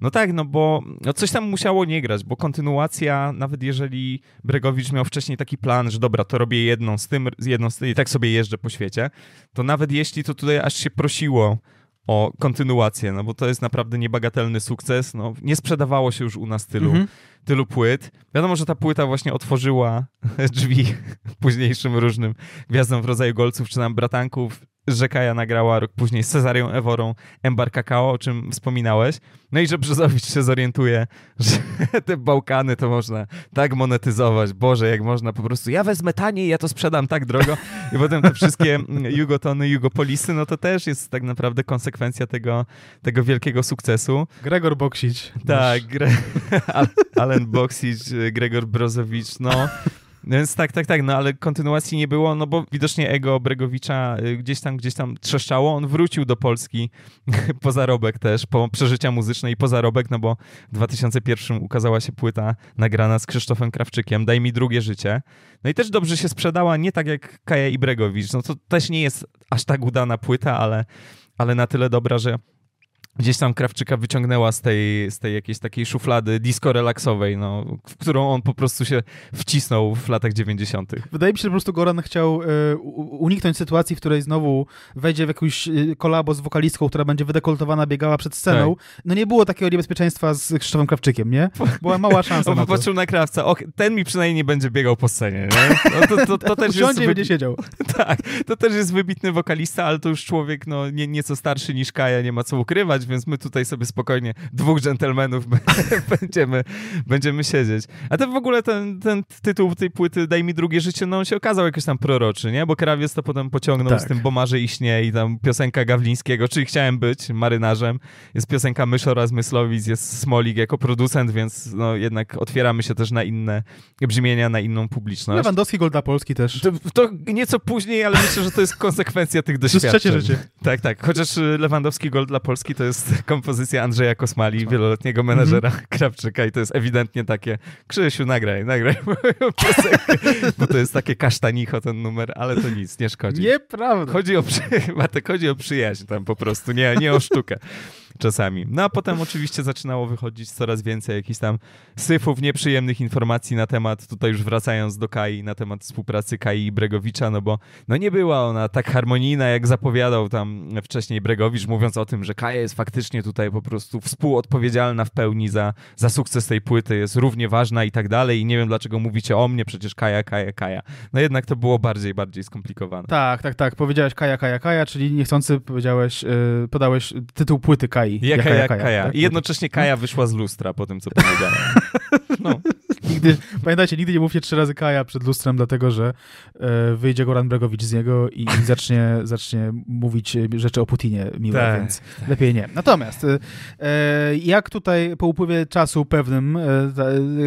No tak, no bo no coś tam musiało nie grać, bo kontynuacja, nawet jeżeli Bregowicz miał wcześniej taki plan, że dobra, to robię jedną z tym, jedną z tym i tak sobie jeżdżę po świecie, to nawet jeśli to tutaj aż się prosiło o kontynuację, no bo to jest naprawdę niebagatelny sukces, no nie sprzedawało się już u nas tylu, mhm. tylu płyt. Wiadomo, że ta płyta właśnie otworzyła drzwi późniejszym różnym gwiazdom w rodzaju golców czy nam bratanków, że Kaja nagrała rok później z Cezarią Eworą Embar Kakao, o czym wspominałeś. No i że Brzozowicz się zorientuje, że te Bałkany to można tak monetyzować. Boże, jak można po prostu, ja wezmę taniej, ja to sprzedam tak drogo. I potem te wszystkie jugotony, jugopolisy, no to też jest tak naprawdę konsekwencja tego, tego wielkiego sukcesu. Gregor Boksic. Tak, Gre Alan Boksic, Gregor Brzozowicz, no... No więc tak, tak, tak, no ale kontynuacji nie było, no bo widocznie ego Bregowicza y, gdzieś tam, gdzieś tam trzeszczało. On wrócił do Polski po zarobek też, po przeżycia muzyczne i po zarobek, no bo w 2001 ukazała się płyta nagrana z Krzysztofem Krawczykiem, Daj mi drugie życie. No i też dobrze się sprzedała, nie tak jak Kaja Ibregowicz. No to też nie jest aż tak udana płyta, ale, ale na tyle dobra, że gdzieś tam Krawczyka wyciągnęła z tej, z tej jakiejś takiej szuflady disco-relaksowej, no, w którą on po prostu się wcisnął w latach 90. Wydaje mi się, że po prostu Goran chciał e, uniknąć sytuacji, w której znowu wejdzie w jakąś e, kolabo z wokalistką, która będzie wydekoltowana, biegała przed sceną. Tak. No nie było takiego niebezpieczeństwa z Krzysztofem Krawczykiem, nie? Była mała szansa. On na popatrzył na Krawca, och, ten mi przynajmniej nie będzie biegał po scenie, nie? No, to, to, to, też jest, jest... będzie siedział. tak, to też jest wybitny wokalista, ale to już człowiek, no, nie, nieco starszy niż Kaja, nie ma co ukrywać, więc my tutaj sobie spokojnie dwóch dżentelmenów będziemy, będziemy siedzieć. A to w ogóle ten, ten tytuł tej płyty Daj mi drugie życie, no on się okazał jakiś tam proroczy, nie? Bo Krawiec to potem pociągnął tak. z tym Bomarze i śnie i tam piosenka Gawlińskiego, czyli chciałem być marynarzem. Jest piosenka Mysz oraz Myslowic, jest Smolik jako producent, więc no jednak otwieramy się też na inne brzmienia, na inną publiczność. Lewandowski, Golda Polski też. To, to nieco później, ale myślę, że to jest konsekwencja tych doświadczeń. To jest trzecie życie. Tak, tak. Chociaż Lewandowski, Gold dla Polski to jest jest kompozycja Andrzeja Kosmali, tak. wieloletniego menedżera mm -hmm. Krawczyka i to jest ewidentnie takie Krzysiu, nagraj, nagraj bo to jest takie kasztanicho ten numer, ale to nic, nie szkodzi. Nieprawda. Chodzi o, przy... Matek, chodzi o przyjaźń tam po prostu, nie, nie o sztukę czasami. No a potem oczywiście zaczynało wychodzić coraz więcej jakichś tam syfów, nieprzyjemnych informacji na temat, tutaj już wracając do Kai, na temat współpracy Kai i Bregowicza, no bo no nie była ona tak harmonijna, jak zapowiadał tam wcześniej Bregowicz, mówiąc o tym, że Kaja jest faktycznie tutaj po prostu współodpowiedzialna w pełni za, za sukces tej płyty, jest równie ważna i tak dalej i nie wiem dlaczego mówicie o mnie, przecież Kaja, Kaja, Kaja. No jednak to było bardziej, bardziej skomplikowane. Tak, tak, tak. Powiedziałeś Kaja, Kaja, Kaja, czyli niechcący powiedziałeś, yy, podałeś tytuł płyty Kaja jaka jaka ja tak? I jednocześnie Kaja wyszła z lustra po tym, co powiedziałem. No. nigdy, pamiętajcie, nigdy nie mówcie trzy razy Kaja przed lustrem, dlatego że e, wyjdzie Goran Bregowicz z niego i zacznie, zacznie mówić e, rzeczy o Putinie miłe, tak, więc tak. lepiej nie. Natomiast e, e jak tutaj po upływie czasu pewnym e,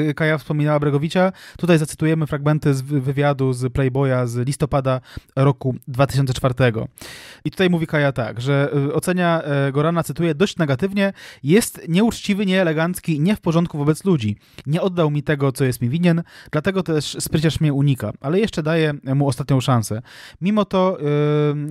e Kaja wspominała Bregowicza, tutaj zacytujemy fragmenty z wywiadu z Playboya z listopada roku 2004. I tutaj mówi Kaja tak, że ocenia Gorana, cytuję, dość negatywnie, jest nieuczciwy, nieelegancki, nie w porządku wobec ludzi. Nie oddał mi tego, tego, co jest mi winien, dlatego też spryciarz mnie unika, ale jeszcze daję mu ostatnią szansę. Mimo to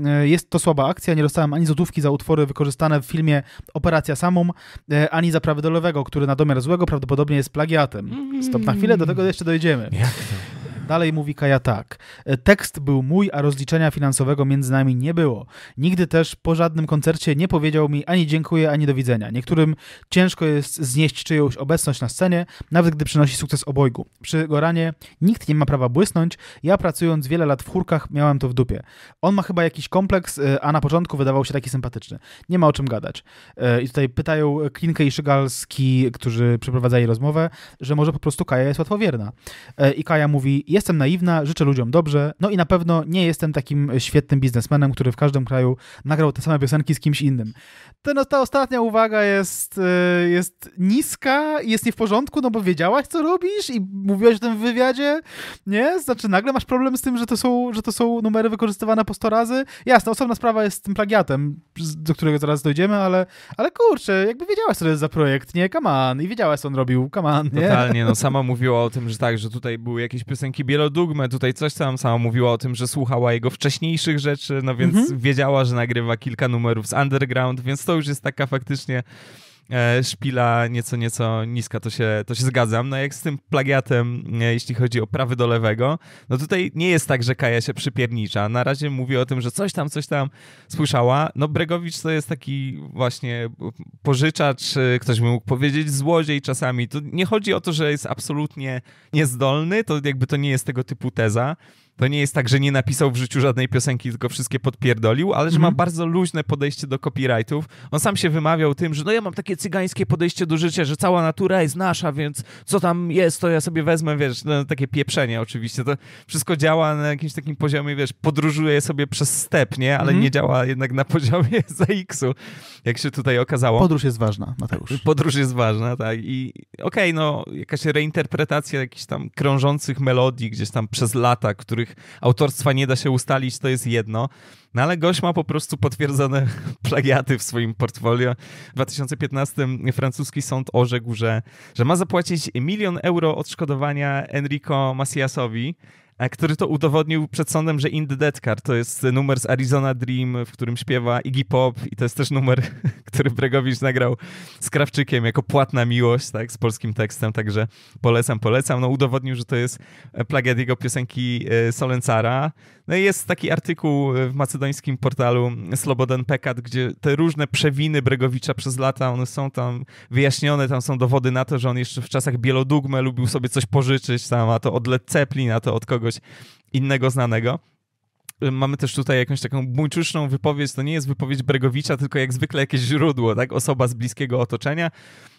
yy, jest to słaba akcja, nie dostałem ani złotówki za utwory wykorzystane w filmie Operacja Samum, yy, ani za prawy dolowego, który na domiar złego prawdopodobnie jest plagiatem. Stop na chwilę, do tego jeszcze dojdziemy. Jak to? Dalej mówi Kaja tak. E, tekst był mój, a rozliczenia finansowego między nami nie było. Nigdy też po żadnym koncercie nie powiedział mi ani dziękuję, ani do widzenia. Niektórym ciężko jest znieść czyjąś obecność na scenie, nawet gdy przynosi sukces obojgu. Przy Goranie nikt nie ma prawa błysnąć. Ja pracując wiele lat w chórkach miałem to w dupie. On ma chyba jakiś kompleks, e, a na początku wydawał się taki sympatyczny. Nie ma o czym gadać. E, I tutaj pytają Klinkę i Szygalski, którzy przeprowadzali rozmowę, że może po prostu Kaja jest łatwowierna. I Kaja mówi, jest Jestem naiwna, życzę ludziom dobrze, no i na pewno nie jestem takim świetnym biznesmenem, który w każdym kraju nagrał te same piosenki z kimś innym. Ten, no, ta ostatnia uwaga jest, y, jest niska, jest nie w porządku, no bo wiedziałaś, co robisz i mówiłaś o tym w wywiadzie, nie? Znaczy nagle masz problem z tym, że to są, że to są numery wykorzystywane po 100 razy? Jasne, osobna sprawa jest z tym plagiatem, do którego zaraz dojdziemy, ale, ale kurczę, jakby wiedziałaś, co to jest za projekt, nie? Come on. I wiedziałaś, co on robił, come on, nie? Totalnie, no sama mówiła o tym, że tak, że tutaj były jakieś piosenki Bielodugmę, tutaj coś tam sama mówiła o tym, że słuchała jego wcześniejszych rzeczy, no więc mhm. wiedziała, że nagrywa kilka numerów z Underground, więc to już jest taka faktycznie E, szpila nieco, nieco niska, to się, to się zgadzam. No jak z tym plagiatem, e, jeśli chodzi o prawy do lewego, no tutaj nie jest tak, że Kaja się przypiernicza. Na razie mówi o tym, że coś tam, coś tam słyszała. No Bregowicz to jest taki właśnie pożyczacz, e, ktoś by mógł powiedzieć złodziej czasami. To nie chodzi o to, że jest absolutnie niezdolny, to jakby to nie jest tego typu teza. To nie jest tak, że nie napisał w życiu żadnej piosenki, tylko wszystkie podpierdolił, ale że mm -hmm. ma mhm. bardzo luźne podejście do copyrightów. On sam się wymawiał tym, że no ja mam takie cygańskie podejście do życia, że cała natura jest nasza, więc co tam jest, to ja sobie wezmę, wiesz, no, takie pieprzenie oczywiście. To wszystko działa na jakimś takim poziomie, wiesz, podróżuje sobie przez step, nie? Ale mm -hmm. nie działa jednak na poziomie ZX-u, jak się tutaj okazało. Podróż jest ważna, Mateusz. Podróż jest ważna, tak. I okej, okay, no jakaś reinterpretacja jakichś tam krążących melodii gdzieś tam przez lata, których których autorstwa nie da się ustalić, to jest jedno. No ale gość ma po prostu potwierdzone plagiaty w swoim portfolio. W 2015 francuski sąd orzekł, że, że ma zapłacić milion euro odszkodowania Enrico Maciasowi, który to udowodnił przed sądem, że In the Dead Car to jest numer z Arizona Dream, w którym śpiewa Iggy Pop i to jest też numer, który Bregowicz nagrał z Krawczykiem jako płatna miłość, tak, z polskim tekstem, także polecam, polecam. No udowodnił, że to jest plagiat jego piosenki e, Solencara. No i jest taki artykuł w macedońskim portalu Slobodan Pekat, gdzie te różne przewiny Bregowicza przez lata, one są tam wyjaśnione, tam są dowody na to, że on jeszcze w czasach Bielodugme lubił sobie coś pożyczyć tam, a to od Led Zeppelin, a to od kogoś kogoś innego znanego mamy też tutaj jakąś taką buńczuszną wypowiedź, to nie jest wypowiedź Bregowicza, tylko jak zwykle jakieś źródło, tak, osoba z bliskiego otoczenia.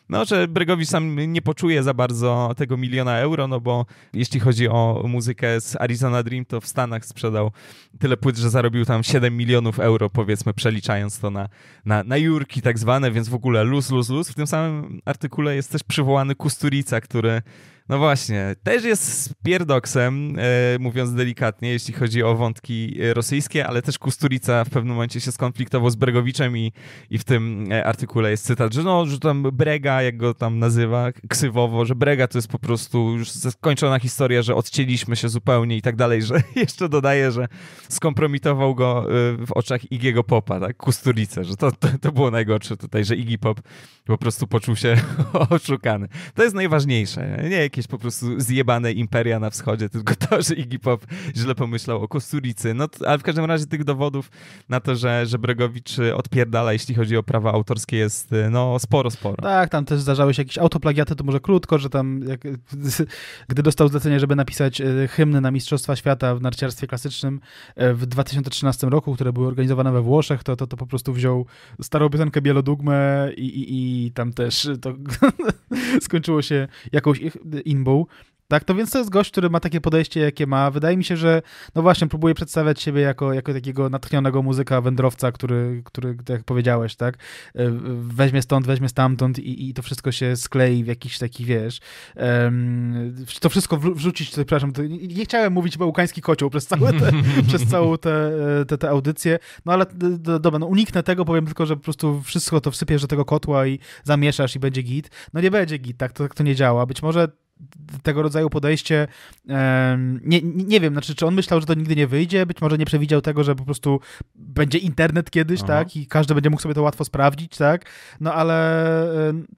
No, że Bregowicz sam nie poczuje za bardzo tego miliona euro, no bo jeśli chodzi o muzykę z Arizona Dream, to w Stanach sprzedał tyle płyt, że zarobił tam 7 milionów euro, powiedzmy, przeliczając to na, na, na jurki tak zwane, więc w ogóle luz, luz, luz. W tym samym artykule jest też przywołany Kusturica, który no właśnie, też jest z pierdoksem, e, mówiąc delikatnie, jeśli chodzi o wątki e, rosyjskie, ale też Kusturica w pewnym momencie się skonfliktował z Bregowiczem i, i w tym e, artykule jest cytat, że no, że tam Brega, jak go tam nazywa ksywowo, że Brega to jest po prostu już zakończona historia, że odcięliśmy się zupełnie i tak dalej, że jeszcze dodaje, że skompromitował go w oczach Igiego Popa, tak, Kusturica, że to, to, to było najgorsze tutaj, że Iggy Pop po prostu poczuł się oszukany. To jest najważniejsze, nie jakieś jakieś po prostu zjebane imperia na wschodzie, tylko to, że Iggy Pop źle pomyślał o Kosturicy. No, ale w każdym razie tych dowodów na to, że, że Bregowicz odpierdala, jeśli chodzi o prawa autorskie, jest y, no sporo, sporo. Tak, tam też zdarzały się jakieś autoplagiaty, to może krótko, że tam jak, gdy dostał zlecenie, żeby napisać y, hymny na Mistrzostwa Świata w narciarstwie klasycznym y, w 2013 roku, które były organizowane we Włoszech, to, to, to po prostu wziął starą piosenkę Bielodugmę i, i, i tam też to skończyło się jakąś in był. Tak, to więc to jest gość, który ma takie podejście, jakie ma. Wydaje mi się, że no właśnie próbuje przedstawiać siebie jako, jako takiego natchnionego muzyka, wędrowca, który, który, tak jak powiedziałeś, tak, e, weźmie stąd, weźmie stamtąd i, i to wszystko się sklei w jakiś taki, wiesz, um, to wszystko wrzucić, to, przepraszam, to, nie, chciałem mówić bałkański kocioł przez, całe te, przez całą tę e, te, te, te audycję, no ale dobra, no uniknę tego, powiem tylko, że po prostu wszystko to wsypiesz do tego kotła i zamieszasz i będzie git. No nie będzie git, tak to, tak to nie działa. Być może tego rodzaju podejście, nie, nie wiem, znaczy, czy on myślał, że to nigdy nie wyjdzie, być może nie przewidział tego, że po prostu będzie internet kiedyś, Aha. tak, i każdy będzie mógł sobie to łatwo sprawdzić, tak, no ale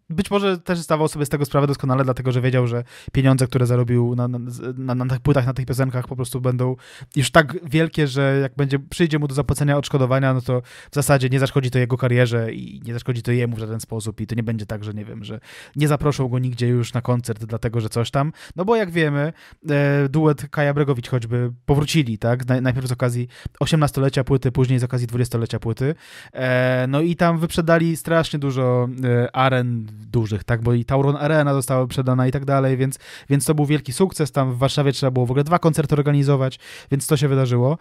być może też zdawał sobie z tego sprawę doskonale, dlatego, że wiedział, że pieniądze, które zarobił na, na, na, na tych płytach, na tych piosenkach po prostu będą już tak wielkie, że jak będzie, przyjdzie mu do zapłacenia odszkodowania, no to w zasadzie nie zaszkodzi to jego karierze i nie zaszkodzi to jemu w żaden sposób i to nie będzie tak, że nie wiem, że nie zaproszą go nigdzie już na koncert, dlatego, że coś tam. No bo jak wiemy, e, duet Kaja Bregowicz choćby powrócili, tak? Najpierw z okazji 18-lecia płyty, później z okazji 20-lecia płyty. E, no i tam wyprzedali strasznie dużo e, aren dużych, tak? Bo i Tauron Arena została wyprzedana i tak dalej, więc, więc to był wielki sukces. Tam w Warszawie trzeba było w ogóle dwa koncerty organizować, więc to się wydarzyło.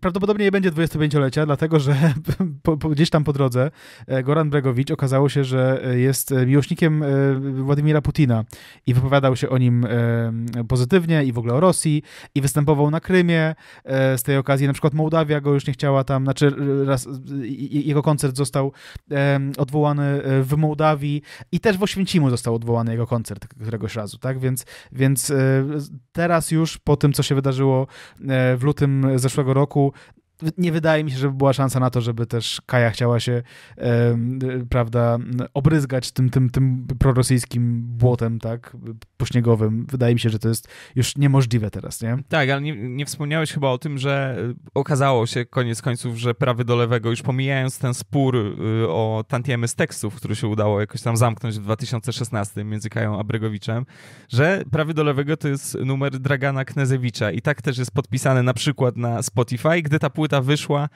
Prawdopodobnie nie będzie 25-lecia, dlatego że po, po, gdzieś tam po drodze Goran Bregowicz okazało się, że jest miłośnikiem Władimira Putina Putina i wypowiadał się o nim e, pozytywnie i w ogóle o Rosji i występował na Krymie e, z tej okazji. Na przykład Mołdawia go już nie chciała tam, znaczy raz, jego koncert został e, odwołany w Mołdawii i też w Oświęcimu został odwołany jego koncert któregoś razu, tak? Więc, więc teraz już po tym, co się wydarzyło w lutym zeszłego roku, nie wydaje mi się, żeby była szansa na to, żeby też Kaja chciała się, e, prawda, obryzgać tym, tym, tym prorosyjskim błotem, tak, pośniegowym. Wydaje mi się, że to jest już niemożliwe teraz, nie? Tak, ale nie, nie wspomniałeś chyba o tym, że e, okazało się koniec końców, że prawy do lewego, już pomijając ten spór y, o tantiemy z tekstów, który się udało jakoś tam zamknąć w 2016 między Kają a Bregowiczem, że prawy do lewego to jest numer Dragana Knezewicza i tak też jest podpisane na przykład na Spotify, gdy ta płyta płyta wyszła,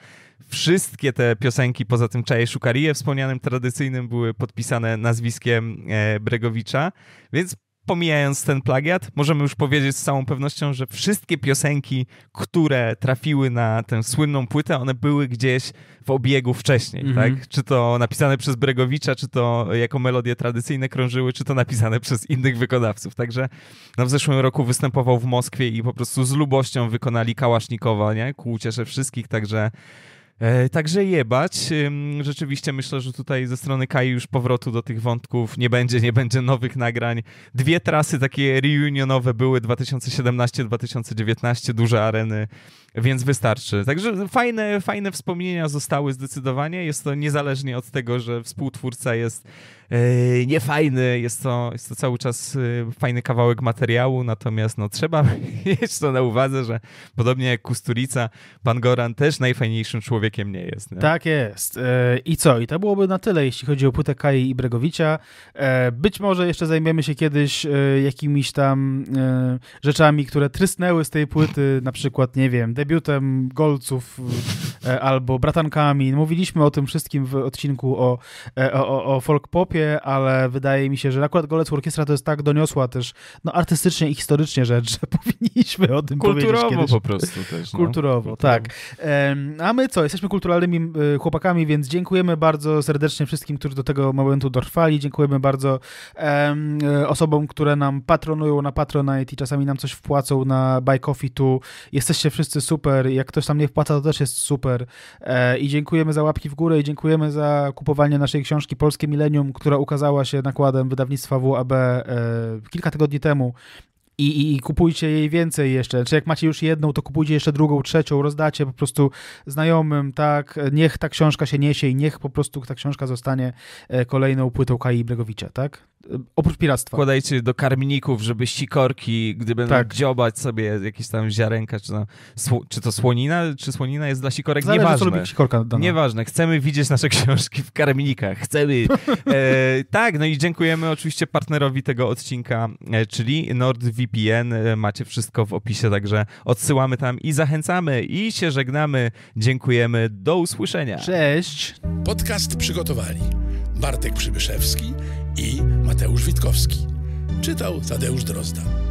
wszystkie te piosenki poza tym Czaje Szukarije, wspomnianym tradycyjnym były podpisane nazwiskiem e, Bregowicza, więc pomijając ten plagiat, możemy już powiedzieć z całą pewnością, że wszystkie piosenki, które trafiły na tę słynną płytę, one były gdzieś w obiegu wcześniej, mm -hmm. tak? Czy to napisane przez Bregowicza, czy to jako melodie tradycyjne krążyły, czy to napisane przez innych wykonawców. Także no, w zeszłym roku występował w Moskwie i po prostu z lubością wykonali Kałasznikowa, nie? Ku uciesze wszystkich, także E, także jebać. Rzeczywiście myślę, że tutaj ze strony Kai już powrotu do tych wątków nie będzie, nie będzie nowych nagrań. Dwie trasy takie reunionowe były 2017-2019, duże areny, więc wystarczy. Także fajne, fajne wspomnienia zostały zdecydowanie. Jest to niezależnie od tego, że współtwórca jest Yy, niefajny, jest to, jest to cały czas yy, fajny kawałek materiału, natomiast no, trzeba mieć to na uwadze, że podobnie jak Kusturica, pan Goran też najfajniejszym człowiekiem nie jest. Nie? Tak jest. Yy, I co? I to byłoby na tyle, jeśli chodzi o płytę Kai i Bregowicza. Być może jeszcze zajmiemy się kiedyś jakimiś tam rzeczami, które trysnęły z tej płyty, na przykład, nie wiem, debiutem Golców albo Bratankami. Mówiliśmy o tym wszystkim w odcinku o, e, o, o folk popie, głupie, ale wydaje mi się, że akurat Golec Orkiestra to jest tak doniosła też no, artystycznie i historycznie rzecz, że powinniśmy o tym Kulturowo powiedzieć kulturowo po prostu też. No. Kulturowo, Kulturowo, tak. A my co? Jesteśmy kulturalnymi y, chłopakami, więc dziękujemy bardzo serdecznie wszystkim, którzy do tego momentu dotrwali. Dziękujemy bardzo y, osobom, które nam patronują na Patronite i czasami nam coś wpłacą na Buy Coffee tu. Jesteście wszyscy super. Jak ktoś tam nie wpłaca, to też jest super. E, I dziękujemy za łapki w górę i dziękujemy za kupowanie naszej książki Polskie Milenium, które która ukazała się nakładem wydawnictwa WAB e, kilka tygodni temu. I, i, I, kupujcie jej więcej jeszcze. Czy jak macie już jedną, to kupujcie jeszcze drugą, trzecią, rozdacie po prostu znajomym, tak? Niech ta książka się niesie i niech po prostu ta książka zostanie e, kolejną płytą Kai Blegowicza, tak? Oprócz piractwa. Wkładajcie do karmników, żeby sikorki, gdy będą tak. dziobać sobie jakieś tam ziarenka, czy, tam, czy to słonina, czy słonina jest dla sikorek, Zależy, nieważne. Co lubi sikorka Nieważne, chcemy widzieć nasze książki w karmnikach, chcemy. e, tak, no i dziękujemy oczywiście partnerowi tego odcinka, e, czyli NordVPN. E, macie wszystko w opisie, także odsyłamy tam i zachęcamy i się żegnamy. Dziękujemy, do usłyszenia. Cześć! Podcast przygotowali Bartek Przybyszewski, i Mateusz Witkowski. Czytał Tadeusz Drozda.